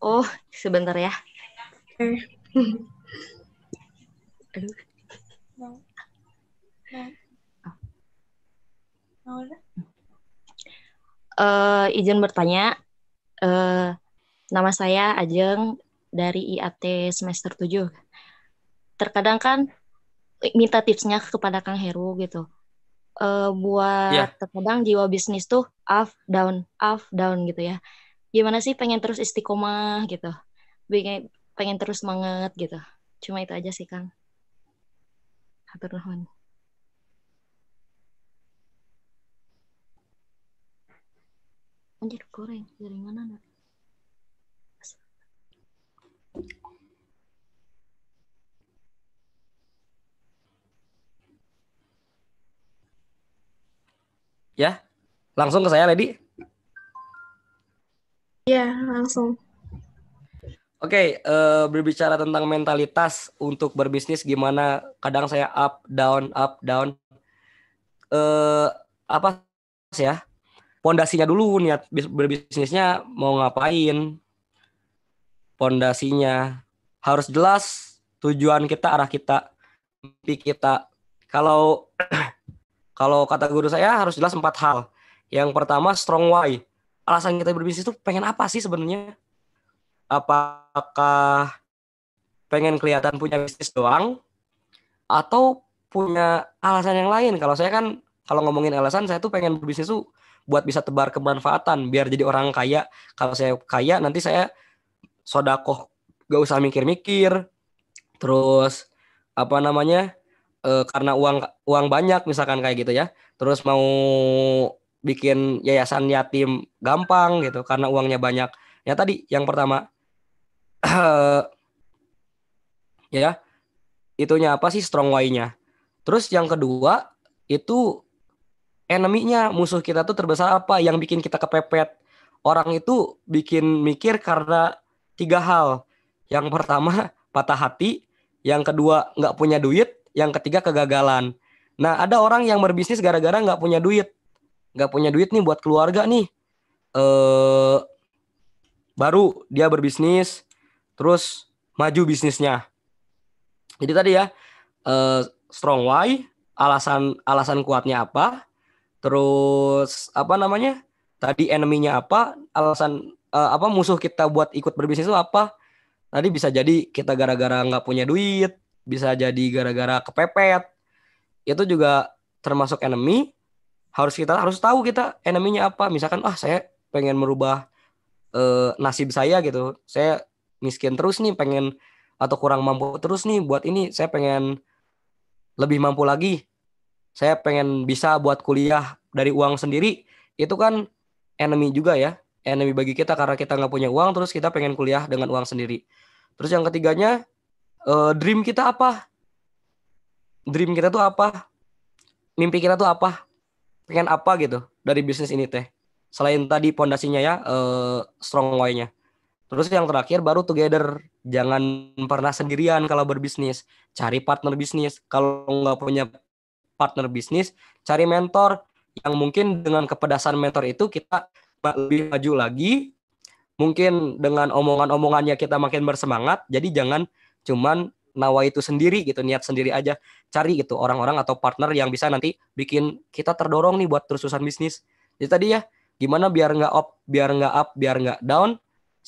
Oh, sebentar ya. Oke. Okay. lu? Ah. Uh, eh, izin bertanya, uh, nama saya Ajeng dari IAT semester 7. Terkadang kan minta tipsnya kepada Kang Heru gitu. Uh, buat yeah. terkadang jiwa bisnis tuh up, down, up, down gitu ya. Gimana sih pengen terus istiqomah gitu. Pengen, pengen terus semangat gitu. Cuma itu aja sih Kang. Hatur nuhun. Anjir goreng dari mana nak? Ya, langsung ke saya, Lady. Ya, langsung. Oke, okay, uh, eh, berbicara tentang mentalitas untuk berbisnis gimana? Kadang saya up, down, up, down. Uh, apa sih ya? Pondasinya dulu niat berbisnisnya mau ngapain? Pondasinya harus jelas tujuan kita, arah kita, mimpi kita. Kalau kalau kata guru saya harus jelas empat hal. Yang pertama strong why. Alasan kita berbisnis itu pengen apa sih sebenarnya? apakah pengen kelihatan punya bisnis doang atau punya alasan yang lain. Kalau saya kan kalau ngomongin alasan saya tuh pengen berbisnis tuh buat bisa tebar kemanfaatan biar jadi orang kaya. Kalau saya kaya nanti saya sodakoh gak usah mikir-mikir. Terus apa namanya? E, karena uang uang banyak misalkan kayak gitu ya. Terus mau bikin yayasan yatim gampang gitu karena uangnya banyak. Ya tadi yang pertama ya itunya apa sih strong why-nya. Terus yang kedua itu enemy-nya musuh kita tuh terbesar apa yang bikin kita kepepet. Orang itu bikin mikir karena tiga hal. Yang pertama patah hati, yang kedua nggak punya duit, yang ketiga kegagalan. Nah ada orang yang berbisnis gara-gara nggak punya duit, nggak punya duit nih buat keluarga nih. Eh baru dia berbisnis, terus maju bisnisnya. Jadi tadi ya uh, strong why, alasan alasan kuatnya apa, terus apa namanya? Tadi enemy-nya apa, alasan uh, apa musuh kita buat ikut berbisnis itu apa? Tadi bisa jadi kita gara-gara nggak punya duit, bisa jadi gara-gara kepepet. Itu juga termasuk enemy. Harus kita harus tahu kita enemy-nya apa. Misalkan ah saya pengen merubah eh, nasib saya gitu. Saya miskin terus nih pengen atau kurang mampu terus nih buat ini saya pengen lebih mampu lagi saya pengen bisa buat kuliah dari uang sendiri itu kan enemy juga ya enemy bagi kita karena kita nggak punya uang terus kita pengen kuliah dengan uang sendiri terus yang ketiganya uh, dream kita apa dream kita tuh apa mimpi kita tuh apa pengen apa gitu dari bisnis ini teh selain tadi pondasinya ya uh, strong way-nya Terus yang terakhir baru together. Jangan pernah sendirian kalau berbisnis. Cari partner bisnis. Kalau nggak punya partner bisnis, cari mentor yang mungkin dengan kepedasan mentor itu kita lebih maju lagi. Mungkin dengan omongan-omongannya kita makin bersemangat. Jadi jangan cuman nawa itu sendiri gitu, niat sendiri aja. Cari gitu orang-orang atau partner yang bisa nanti bikin kita terdorong nih buat terususan bisnis. Jadi tadi ya, gimana biar nggak up, biar nggak up, biar nggak down,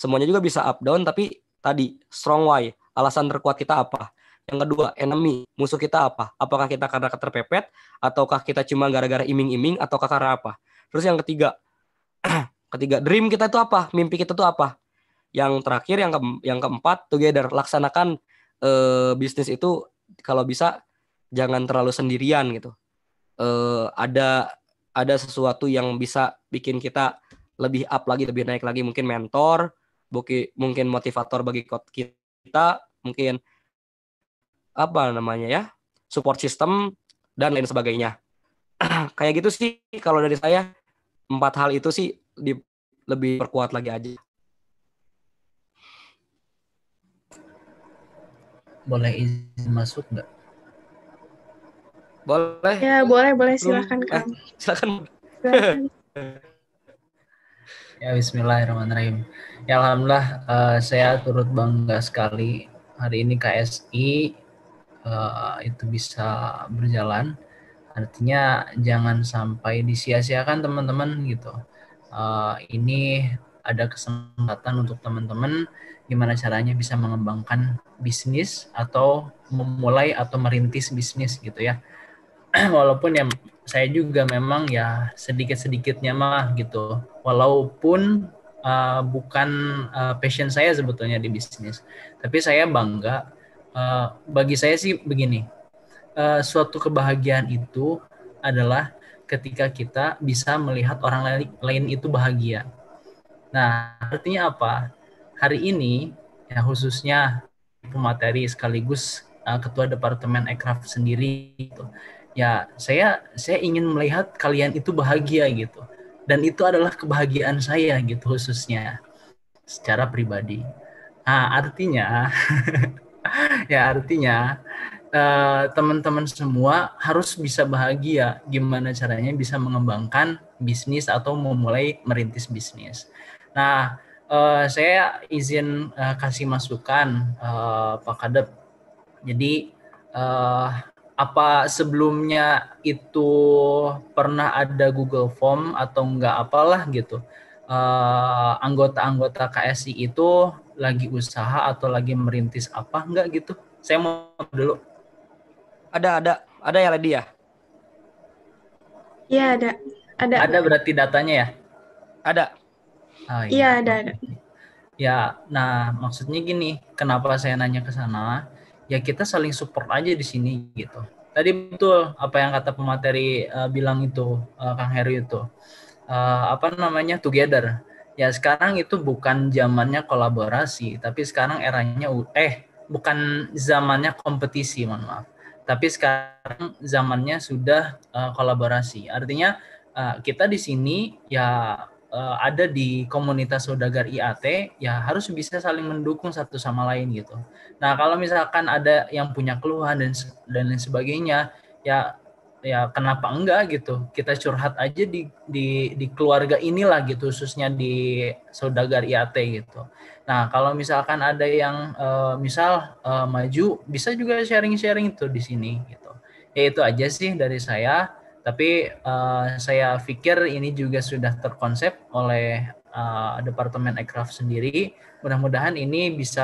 Semuanya juga bisa up down tapi tadi strong why, alasan terkuat kita apa? Yang kedua, enemy, musuh kita apa? Apakah kita karena keterpepet ataukah kita cuma gara-gara iming-iming ataukah karena apa? Terus yang ketiga, ketiga dream kita itu apa? Mimpi kita itu apa? Yang terakhir yang ke, yang keempat together laksanakan eh, bisnis itu kalau bisa jangan terlalu sendirian gitu. Eh, ada ada sesuatu yang bisa bikin kita lebih up lagi, lebih naik lagi mungkin mentor, mungkin motivator bagi kita, mungkin apa namanya ya, support system dan lain sebagainya. Kayak gitu sih kalau dari saya empat hal itu sih di, lebih perkuat lagi aja. Boleh izin masuk nggak? Boleh. Ya boleh boleh silakan kang. Eh, silakan silahkan. Ya Bismillahirrahmanirrahim. Ya Alhamdulillah uh, saya turut bangga sekali hari ini KSI uh, eh, itu bisa berjalan. Artinya jangan sampai disia-siakan teman-teman gitu. Uh, ini ada kesempatan untuk teman-teman gimana caranya bisa mengembangkan bisnis atau memulai atau merintis bisnis gitu ya. Walaupun yang saya juga memang ya sedikit-sedikitnya mah gitu. Walaupun uh, bukan uh, passion saya sebetulnya di bisnis, tapi saya bangga. Uh, bagi saya sih begini, uh, suatu kebahagiaan itu adalah ketika kita bisa melihat orang lain, itu bahagia. Nah, artinya apa? Hari ini ya khususnya pemateri sekaligus uh, ketua departemen Aircraft sendiri gitu ya saya saya ingin melihat kalian itu bahagia gitu dan itu adalah kebahagiaan saya gitu khususnya secara pribadi nah, artinya ya artinya eh, teman-teman uh, semua harus bisa bahagia gimana caranya bisa mengembangkan bisnis atau memulai merintis bisnis nah uh, saya izin uh, kasih masukan uh, Pak Kadep jadi uh, apa sebelumnya itu pernah ada Google Form atau enggak apalah gitu anggota eh, anggota-anggota KSI itu lagi usaha atau lagi merintis apa enggak gitu saya mau dulu ada ada ada ya Lady ya iya ada ada ada berarti datanya ya ada ah, iya ya, ada ada ya nah maksudnya gini kenapa saya nanya ke sana ya kita saling support aja di sini gitu tadi betul apa yang kata pemateri uh, bilang itu uh, Kang Heru itu uh, apa namanya together ya sekarang itu bukan zamannya kolaborasi tapi sekarang eranya eh bukan zamannya kompetisi mohon maaf tapi sekarang zamannya sudah uh, kolaborasi artinya uh, kita di sini ya uh, ada di komunitas saudagar IAT ya harus bisa saling mendukung satu sama lain gitu. Nah kalau misalkan ada yang punya keluhan dan dan lain sebagainya ya ya kenapa enggak gitu kita curhat aja di di di keluarga inilah gitu khususnya di saudagar IAT gitu. Nah kalau misalkan ada yang uh, misal uh, maju bisa juga sharing-sharing itu di sini gitu. Ya itu aja sih dari saya. Tapi uh, saya pikir ini juga sudah terkonsep oleh uh, Departemen Aircraft sendiri. Mudah-mudahan ini bisa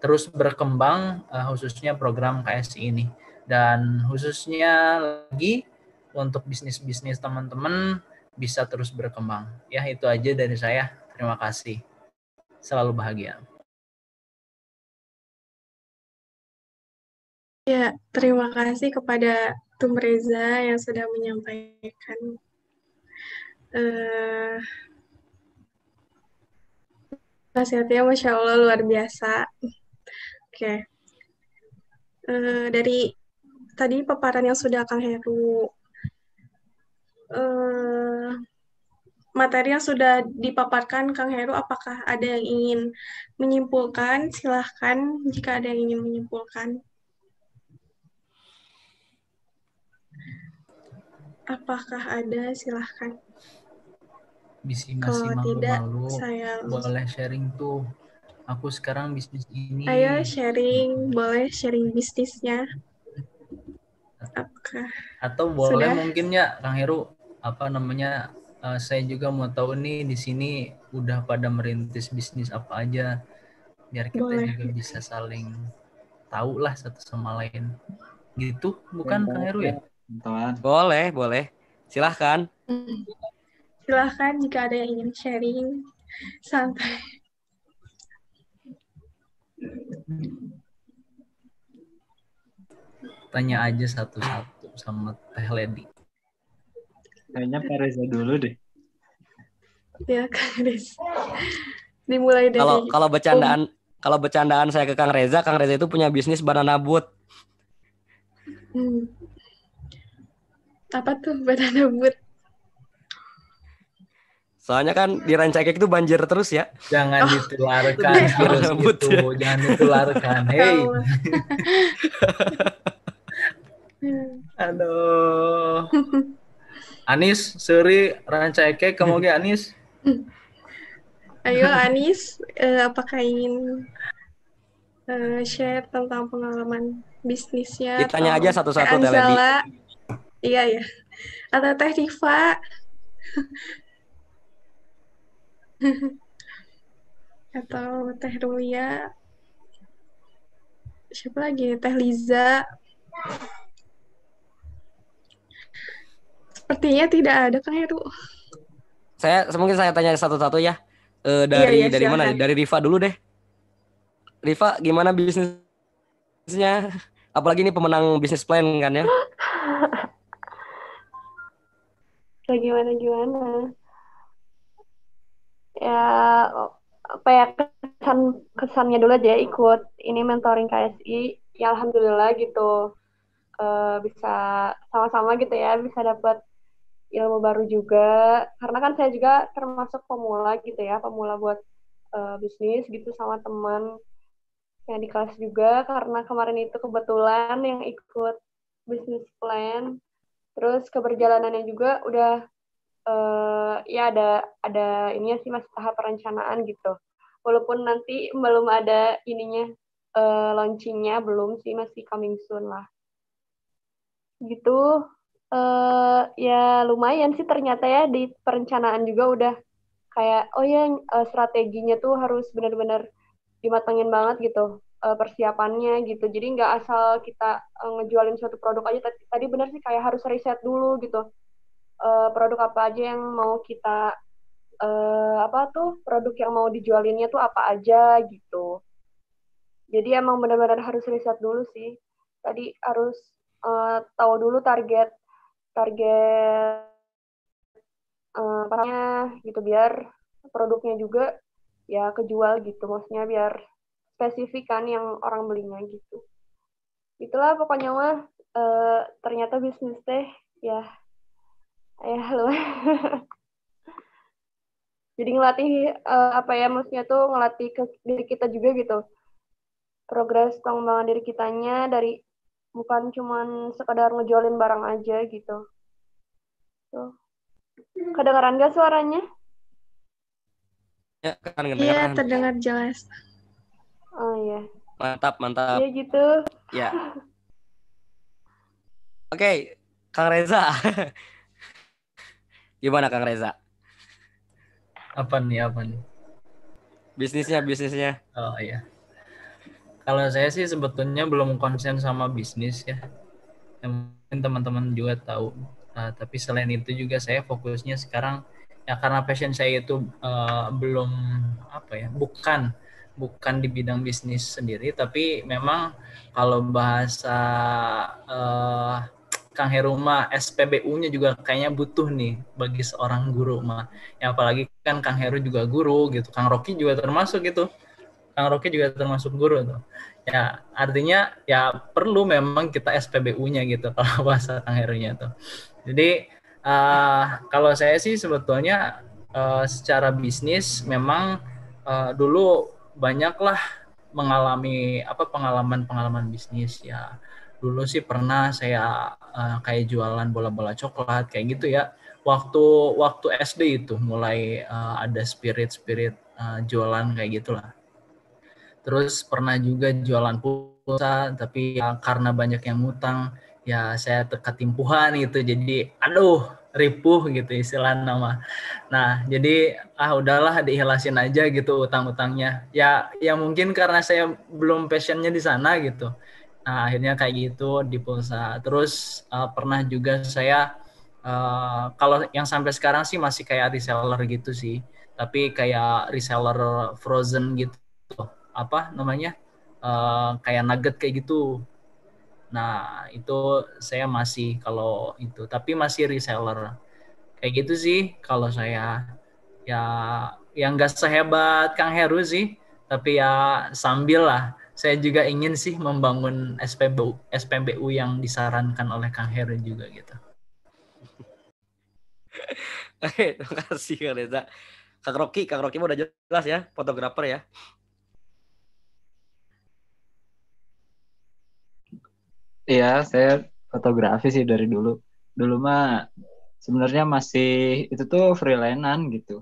terus berkembang uh, khususnya program KSI ini. Dan khususnya lagi untuk bisnis-bisnis teman-teman bisa terus berkembang. Ya, itu aja dari saya. Terima kasih. Selalu bahagia. Ya, terima kasih kepada Tum Reza yang sudah menyampaikan uh, nasihatnya Masya Allah luar biasa. Oke. Okay. Uh, eh, dari tadi paparan yang sudah Kang Heru eh, materi yang sudah dipaparkan Kang Heru apakah ada yang ingin menyimpulkan silahkan jika ada yang ingin menyimpulkan Apakah ada? Silahkan. masih Kalau malu, tidak, malu. saya boleh sharing tuh. Aku sekarang bisnis ini. Ayo sharing, boleh sharing bisnisnya. Apakah? Atau boleh Sudah? mungkin ya, Kang Heru, apa namanya? Uh, saya juga mau tahu nih di sini udah pada merintis bisnis apa aja, biar kita boleh. juga bisa saling tahu lah satu sama lain. Gitu, bukan ya, Kang Heru ya? teman. Boleh, boleh. Silahkan. Hmm. Silahkan jika ada yang ingin sharing. sampai Tanya aja satu-satu sama Teh Lady. Kayaknya Pak Reza dulu deh. Ya, Kang Reza. Dimulai dari... Kalau, kalau bercandaan, oh kalau bercandaan saya ke Kang Reza, Kang Reza itu punya bisnis banana boat. Hmm apa tuh banana boat? Soalnya kan di Rancakek itu banjir terus ya. Jangan oh, ditularkan terus gitu. Ya. Jangan ditularkan. Hei. Aduh. Anis, Suri, Rancakek, kamu ke Anis? Ayo Anis, uh, apakah ingin uh, share tentang pengalaman bisnisnya? Ditanya aja satu-satu Anzala, Iya ya. Atau Teh Diva. Atau Teh Rulia. Siapa lagi? Ya? Teh Liza. Sepertinya tidak ada Kang Heru. Saya mungkin saya tanya satu-satu ya. E, dari iya, iya, dari mana? Dari Riva dulu deh. Riva, gimana bisnisnya? Apalagi ini pemenang bisnis plan kan ya? gak gimana gimana ya apa ya kesan kesannya dulu aja ikut ini mentoring KSI ya alhamdulillah gitu e, bisa sama-sama gitu ya bisa dapat ilmu baru juga karena kan saya juga termasuk pemula gitu ya pemula buat e, bisnis gitu sama teman yang di kelas juga karena kemarin itu kebetulan yang ikut bisnis plan terus keberjalanannya juga udah uh, ya ada ada ininya sih masih tahap perencanaan gitu walaupun nanti belum ada ininya uh, launchingnya belum sih masih coming soon lah gitu uh, ya lumayan sih ternyata ya di perencanaan juga udah kayak oh ya uh, strateginya tuh harus benar-benar dimatangin banget gitu uh, persiapannya gitu. Jadi nggak asal kita uh, ngejualin suatu produk aja. Tadi, tadi benar sih kayak harus riset dulu gitu. Uh, produk apa aja yang mau kita uh, apa tuh produk yang mau dijualinnya tuh apa aja gitu. Jadi emang benar-benar harus riset dulu sih. Tadi harus uh, tahu dulu target target uh, pasarnya gitu biar produknya juga ya kejual gitu maksudnya biar spesifik kan yang orang belinya gitu itulah pokoknya mah e, ternyata bisnis teh ya ya halo jadi ngelatih e, apa ya maksudnya tuh ngelatih ke diri kita juga gitu progres pengembangan diri kitanya dari bukan cuman sekadar ngejualin barang aja gitu tuh kedengaran gak suaranya ya kan iya terdengar jelas Oh iya. Mantap, mantap. Iya gitu. Ya. Oke, okay, Kang Reza. Gimana Kang Reza? Apa nih, apa nih? Bisnisnya, bisnisnya. Oh iya. Kalau saya sih sebetulnya belum konsen sama bisnis ya. Yang mungkin teman-teman juga tahu. Nah, tapi selain itu juga saya fokusnya sekarang ya karena passion saya itu uh, belum apa ya, bukan bukan di bidang bisnis sendiri tapi memang kalau bahasa uh, Kang Heruma SPBU-nya juga kayaknya butuh nih bagi seorang guru mah. Ya apalagi kan Kang Heru juga guru gitu, Kang Rocky juga termasuk gitu. Kang Rocky juga termasuk guru tuh. Ya artinya ya perlu memang kita SPBU-nya gitu kalau bahasa Kang Herunya tuh. Jadi uh, kalau saya sih sebetulnya uh, secara bisnis memang uh, dulu banyaklah mengalami apa pengalaman-pengalaman bisnis ya. Dulu sih pernah saya uh, kayak jualan bola-bola coklat kayak gitu ya. Waktu waktu SD itu mulai uh, ada spirit-spirit uh, jualan kayak gitulah. Terus pernah juga jualan pulsa tapi ya, karena banyak yang ngutang ya saya ketimpuhan gitu. Jadi aduh ripuh gitu istilah nama. Nah, jadi ah udahlah dihilasin aja gitu utang-utangnya. Ya ya mungkin karena saya belum passionnya di sana gitu. Nah, akhirnya kayak gitu di pulsa. Terus uh, pernah juga saya uh, kalau yang sampai sekarang sih masih kayak reseller gitu sih. Tapi kayak reseller frozen gitu. Apa namanya? Uh, kayak nugget kayak gitu Nah, itu saya masih kalau itu, tapi masih reseller. Kayak gitu sih kalau saya. Ya, yang nggak sehebat Kang Heru sih, tapi ya sambil lah. Saya juga ingin sih membangun SPBU, SPBU yang disarankan oleh Kang Heru juga gitu. Oke, terima kasih Kang Reza. Kang Rocky, Kang Rocky udah jelas ya, fotografer ya. Iya, saya fotografi sih dari dulu. Dulu mah sebenarnya masih itu tuh freelancean gitu.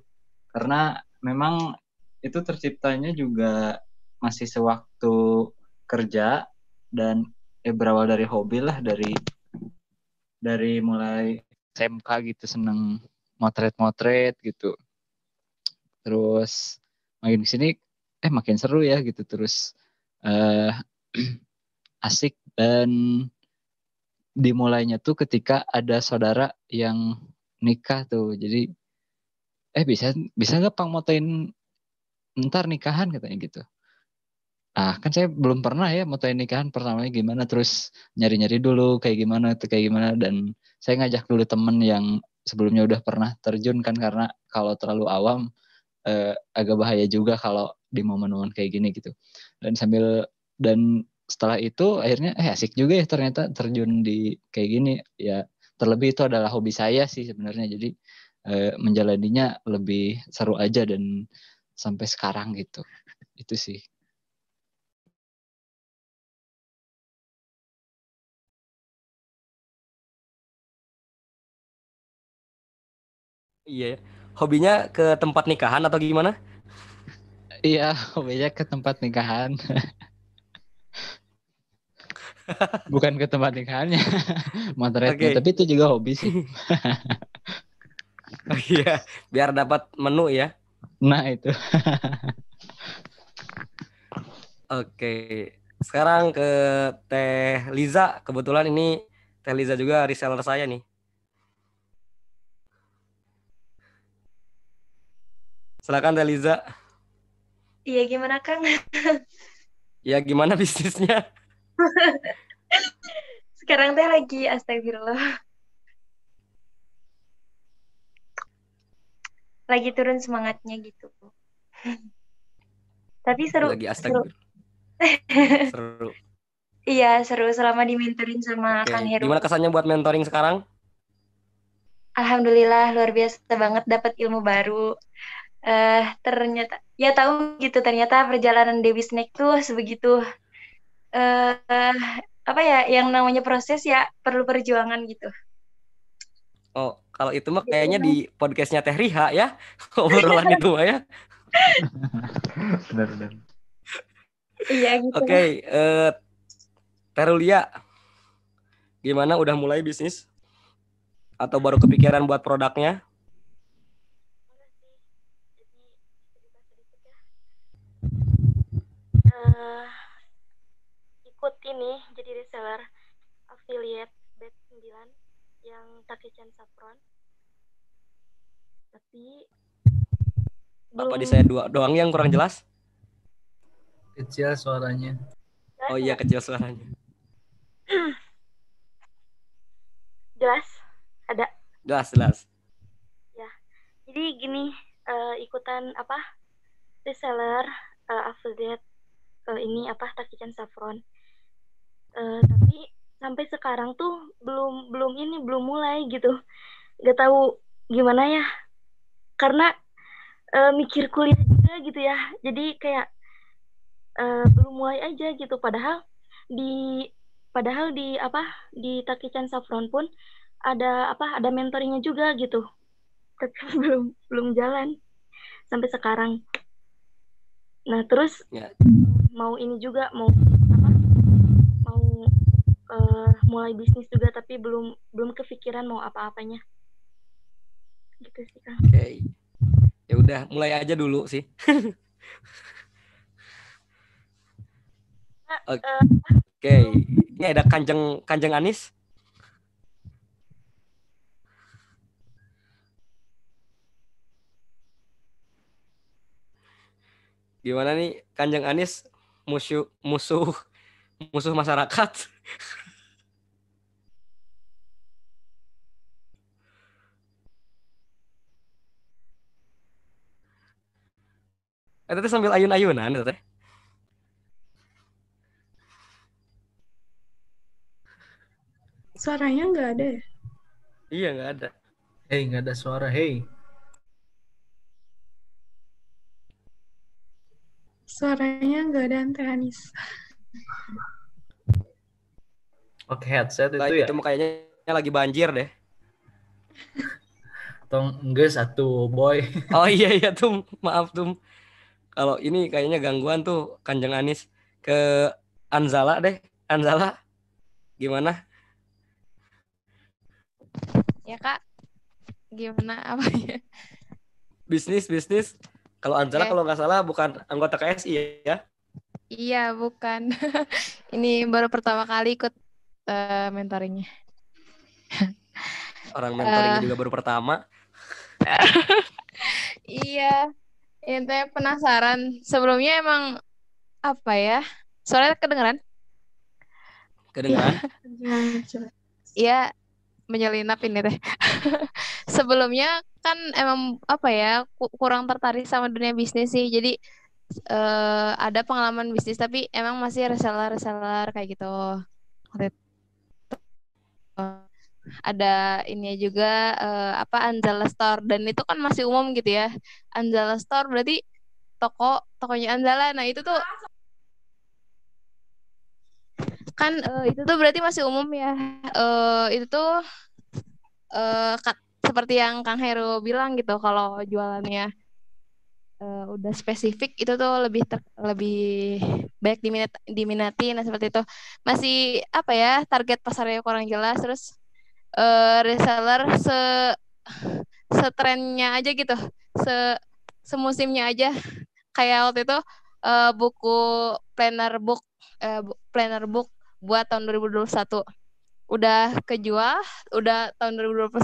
Karena memang itu terciptanya juga masih sewaktu kerja dan eh berawal dari hobi lah dari dari mulai SMK gitu seneng motret-motret gitu. Terus makin kesini eh makin seru ya gitu terus eh asik dan dimulainya tuh ketika ada saudara yang nikah tuh. Jadi eh bisa bisa nggak pang motoin ntar nikahan katanya gitu. Ah kan saya belum pernah ya motoin nikahan pertamanya gimana terus nyari-nyari dulu kayak gimana tuh kayak gimana dan saya ngajak dulu temen yang sebelumnya udah pernah terjun kan karena kalau terlalu awam eh, agak bahaya juga kalau di momen-momen kayak gini gitu. Dan sambil dan setelah itu akhirnya eh asik juga ya ternyata terjun di kayak gini ya terlebih itu adalah hobi saya sih sebenarnya jadi eh, menjalaninya lebih seru aja dan sampai sekarang gitu itu sih Iya, ya. hobinya ke tempat nikahan atau gimana? Iya, hobinya ke tempat nikahan. bukan ke tempat nikahannya motretnya okay. tapi itu juga hobi sih oh iya biar dapat menu ya nah itu oke okay. sekarang ke teh Liza kebetulan ini teh Liza juga reseller saya nih silakan teh Liza iya gimana kang Iya gimana bisnisnya Sekarang teh lagi astagfirullah. Lagi turun semangatnya gitu. Tapi seru. Lagi astagfirullah. Seru. Iya, seru selama dimentorin sama Oke. Kang Heru. Gimana kesannya buat mentoring sekarang? Alhamdulillah luar biasa banget dapat ilmu baru. Uh, ternyata ya tahu gitu ternyata perjalanan Dewi Snake tuh sebegitu uh, apa ya yang namanya proses ya perlu perjuangan gitu. Oh, kalau itu mah gitu kayaknya di podcastnya Teh Riha ya obrolan itu ya. benar benar. Iya gitu. Oke, okay, eh, Terulia, gimana udah mulai bisnis? Atau baru kepikiran buat produknya? Uh, ikut ini jadi reseller affiliate bed 9 yang Takechan Sapron tapi apa belum... di saya dua doang yang kurang jelas kecil suaranya oh iya kecil suaranya jelas ada jelas jelas ya jadi gini uh, ikutan apa reseller uh, affiliate eh, ini apa Takichan Saffron Eh, tapi sampai sekarang tuh belum belum ini belum mulai gitu nggak tahu gimana ya karena uh, mikir kuliah juga gitu ya jadi kayak uh, belum mulai aja gitu padahal di padahal di apa di Takichan Saffron pun ada apa ada mentoringnya juga gitu tapi belum belum jalan sampai sekarang nah terus yeah. mau ini juga mau uh, mulai bisnis juga tapi belum belum kepikiran mau apa-apanya gitu sih kan oke okay. ya udah mulai aja dulu sih eh, oke okay. okay. ini ada kanjeng kanjeng Anis gimana nih kanjeng Anis musuh musuh musuh masyarakat Eh, sambil ayun-ayunan, teh. Suaranya nggak ada ya? Iya, nggak ada. Hei, nggak ada suara, hei. Suaranya nggak ada, Teh Anissa. Oke headset itu nah, ya. Itu kayaknya lagi banjir deh. Tong enggak satu boy. Oh iya iya tuh maaf tuh. Kalau ini kayaknya gangguan tuh Kanjeng Anis ke Anzala deh. Anzala gimana? Ya kak, gimana apa ya? Bisnis bisnis. Kalau Anzala okay. Ya. kalau nggak salah bukan anggota KSI ya? Iya, bukan. Ini baru pertama kali ikut uh, mentoringnya. Orang mentoringnya uh, juga baru pertama. iya. Intinya penasaran. Sebelumnya emang apa ya? Soalnya kedengeran? Kedengeran? Iya, menyelinap ini deh. Sebelumnya kan emang apa ya kurang tertarik sama dunia bisnis sih. Jadi uh, ada pengalaman bisnis tapi emang masih reseller-reseller kayak gitu. Ada ini juga uh, apa Anjala Store dan itu kan masih umum gitu ya. Anjala Store berarti toko tokonya Anjala. Nah, itu tuh kan uh, itu tuh berarti masih umum ya. Uh, itu tuh uh, kat, seperti yang Kang Heru bilang gitu kalau jualannya uh, udah spesifik itu tuh lebih ter, lebih banyak diminat diminati nah seperti itu masih apa ya target pasarnya kurang jelas terus uh, reseller se setrennya aja gitu se semusimnya aja kayak waktu itu uh, buku planner book uh, planner book buat tahun 2021 udah kejual udah tahun 2021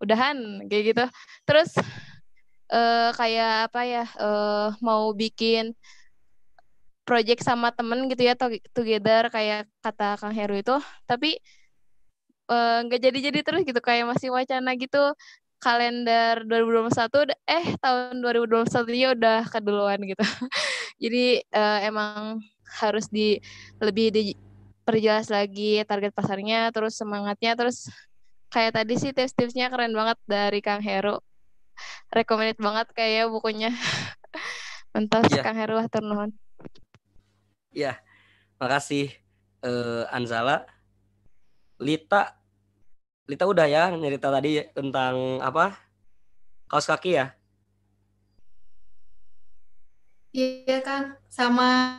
udahan kayak gitu terus uh, kayak apa ya uh, mau bikin project sama temen gitu ya together kayak kata Kang Heru itu tapi eh, nggak uh, jadi-jadi terus gitu kayak masih wacana gitu kalender 2021 eh tahun 2021 ya udah keduluan gitu jadi uh, emang harus di lebih diperjelas lagi target pasarnya terus semangatnya terus kayak tadi sih tips-tipsnya keren banget dari Kang Heru recommended banget kayak bukunya. mentas yeah. Kang Heru atur nuhun. Iya. Yeah. Makasih uh, Anzala. Lita Lita udah ya cerita tadi tentang apa? Kaos kaki ya? Iya Kang, sama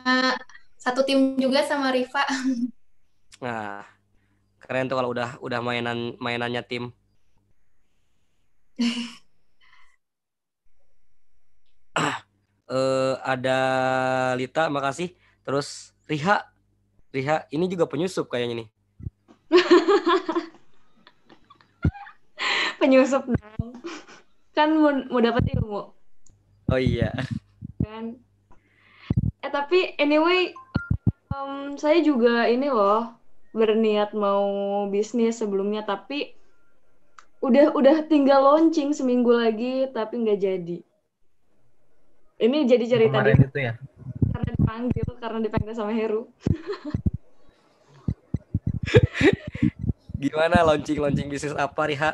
satu tim juga sama Riva. Nah, keren tuh kalau udah udah mainan mainannya tim. uh, ada Lita, makasih. Terus Riha, Riha, ini juga penyusup kayaknya nih. penyusup dong. Kan mau, mau dapat ilmu. Oh iya. Kan. Eh tapi anyway, um, saya juga ini loh berniat mau bisnis sebelumnya tapi udah udah tinggal launching seminggu lagi tapi nggak jadi. Ini jadi cerita Kemarin di, itu ya. Karena dipanggil, karena dipanggil sama Heru. Gimana launching-launching bisnis apa, Riha?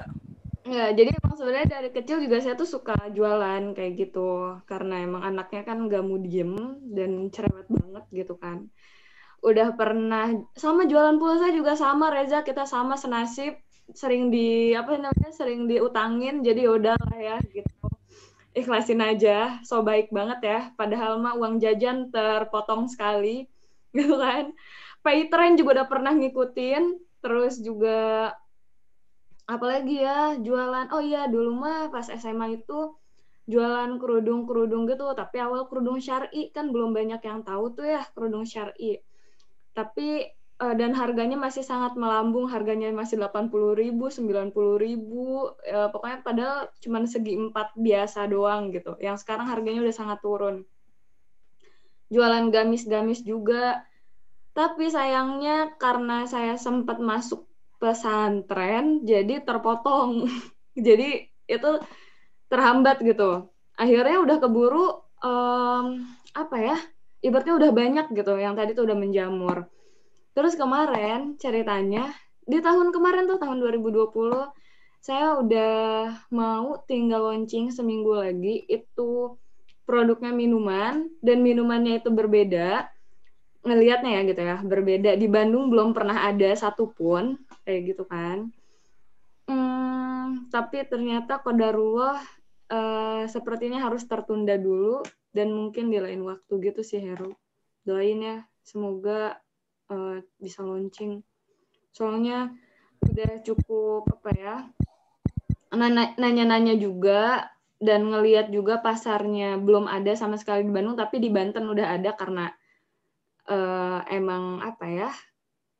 Enggak, iya, jadi emang sebenarnya dari kecil juga saya tuh suka jualan kayak gitu. Karena emang anaknya kan gak mau diem dan cerewet banget gitu kan. Udah pernah, sama jualan pulsa juga sama Reza, kita sama senasib. Sering di, apa namanya, sering diutangin, jadi ya udah lah ya gitu ikhlasin aja so baik banget ya padahal mah uang jajan terpotong sekali gitu kan pay trend juga udah pernah ngikutin terus juga apalagi ya jualan oh iya dulu mah pas SMA itu jualan kerudung-kerudung gitu tapi awal kerudung syari kan belum banyak yang tahu tuh ya kerudung syari tapi uh, dan harganya masih sangat melambung, harganya masih delapan puluh ribu, sembilan puluh ribu, uh, pokoknya padahal cuma segi empat biasa doang gitu. Yang sekarang harganya udah sangat turun. Jualan gamis-gamis juga, tapi sayangnya karena saya sempat masuk pesantren, jadi terpotong. jadi itu terhambat gitu. Akhirnya udah keburu um, apa ya? Ibaratnya udah banyak gitu yang tadi tuh udah menjamur Terus kemarin ceritanya di tahun kemarin tuh tahun 2020 saya udah mau tinggal launching seminggu lagi itu produknya minuman dan minumannya itu berbeda ngelihatnya ya gitu ya berbeda di Bandung belum pernah ada satupun kayak gitu kan hmm, tapi ternyata kodarullah eh, sepertinya harus tertunda dulu dan mungkin di lain waktu gitu sih Heru doain ya semoga Eh, bisa launching soalnya udah cukup apa ya nanya-nanya juga dan ngeliat juga pasarnya belum ada sama sekali di Bandung tapi di Banten udah ada karena uh, emang apa ya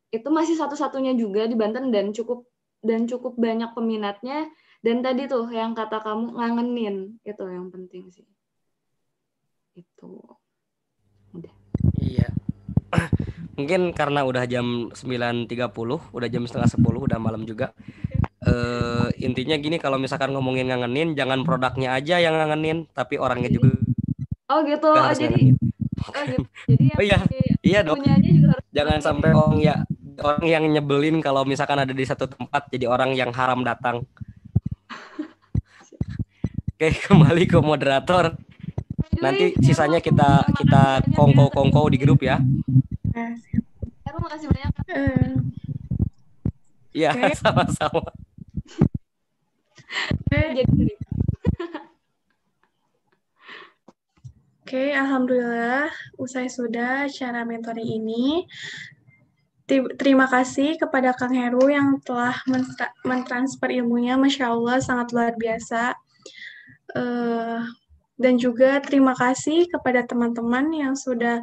itu masih satu-satunya juga di Banten dan cukup dan cukup banyak peminatnya dan tadi tuh yang kata kamu ngangenin itu yang penting sih itu udah iya mungkin karena udah jam 9.30 udah jam setengah 10 udah malam juga uh, intinya gini kalau misalkan ngomongin ngangenin jangan produknya aja yang ngangenin tapi orangnya juga oh gitu oh, jadi ngangenin. oh, gitu. jadi oh, iya iya dong jangan sampai orang ya orang yang nyebelin kalau misalkan ada di satu tempat jadi orang yang haram datang oke kembali ke moderator nanti sisanya kita kita kongko kongko di grup ya terima makasih banyak Iya, sama-sama. Oke, okay, alhamdulillah usai sudah cara mentoring ini. Terima kasih kepada Kang Heru yang telah mentransfer ilmunya, masya Allah sangat luar biasa. Uh, dan juga terima kasih kepada teman-teman yang sudah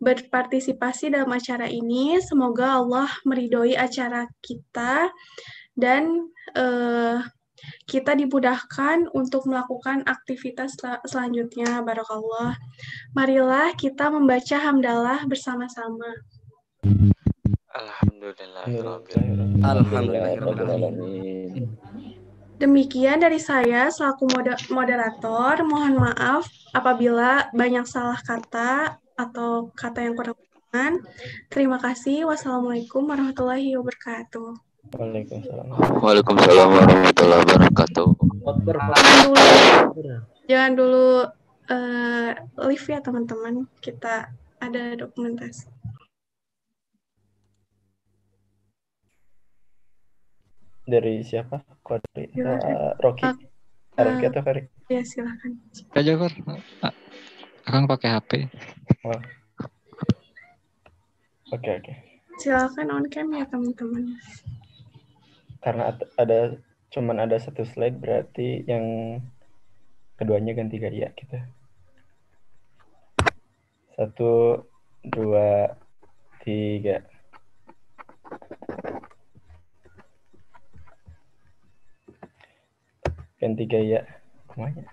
berpartisipasi dalam acara ini. Semoga Allah meridhoi acara kita dan uh, kita dibudahkan untuk melakukan aktivitas sel selanjutnya. Barakallah. Marilah kita membaca hamdalah bersama-sama. Alhamdulillah. Alhamdulillah. Alhamdulillah. Demikian dari saya selaku moderator. Mohon maaf apabila banyak salah kata atau kata yang kurang berkenan. Terima kasih. Wassalamualaikum warahmatullahi wabarakatuh. Waalaikumsalam. Waalaikumsalam warahmatullahi wabarakatuh. Jangan dulu, jangan dulu uh, eh, live ya teman-teman. Kita ada dokumentasi. dari siapa? Kori, ya, uh, eh, Rocky? uh, Rocky eh, atau Ferry? Ya silakan. Kak Jokor, ah, akan pakai HP. Oke oh. oke. Okay, okay. Silakan on cam ya teman-teman. Karena ada cuman ada satu slide berarti yang keduanya ganti gaya kita. Satu, dua, tiga. ganti gaya kumanya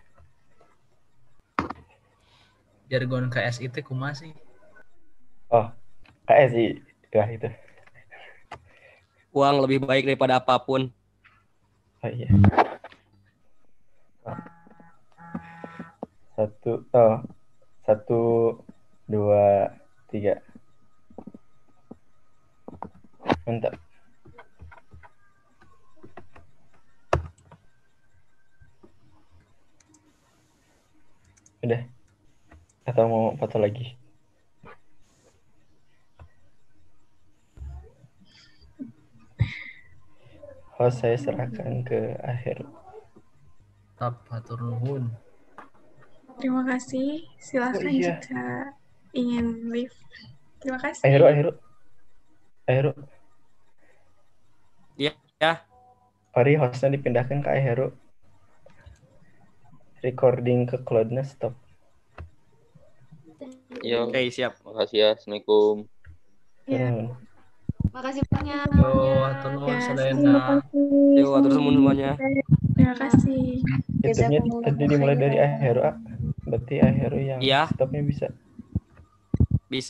jargon KS itu kuma sih oh KS sih ya itu uang lebih baik daripada apapun oh iya oh. satu oh satu dua tiga mantap Udah. Atau mau foto lagi? Host saya serahkan ke akhir. Tapaturnuhun. Terima kasih. Silahkan oh, iya. jika ingin leave. Terima kasih. Akhiru, akhiru. Akhiru. Iya. Ya. Ori hostnya dipindahkan ke Aheru recording ke cloudnya stop. Yo. Oke, okay, siap. Makasih ya. Assalamualaikum. Terima kasih iya. Makasih banyak. Yo, atur nuhun ya, Selena. Yo, atur semuanya. Terima kasih. Hitungnya tadi dimulai dari akhir, Berarti akhir yang ya. stopnya bisa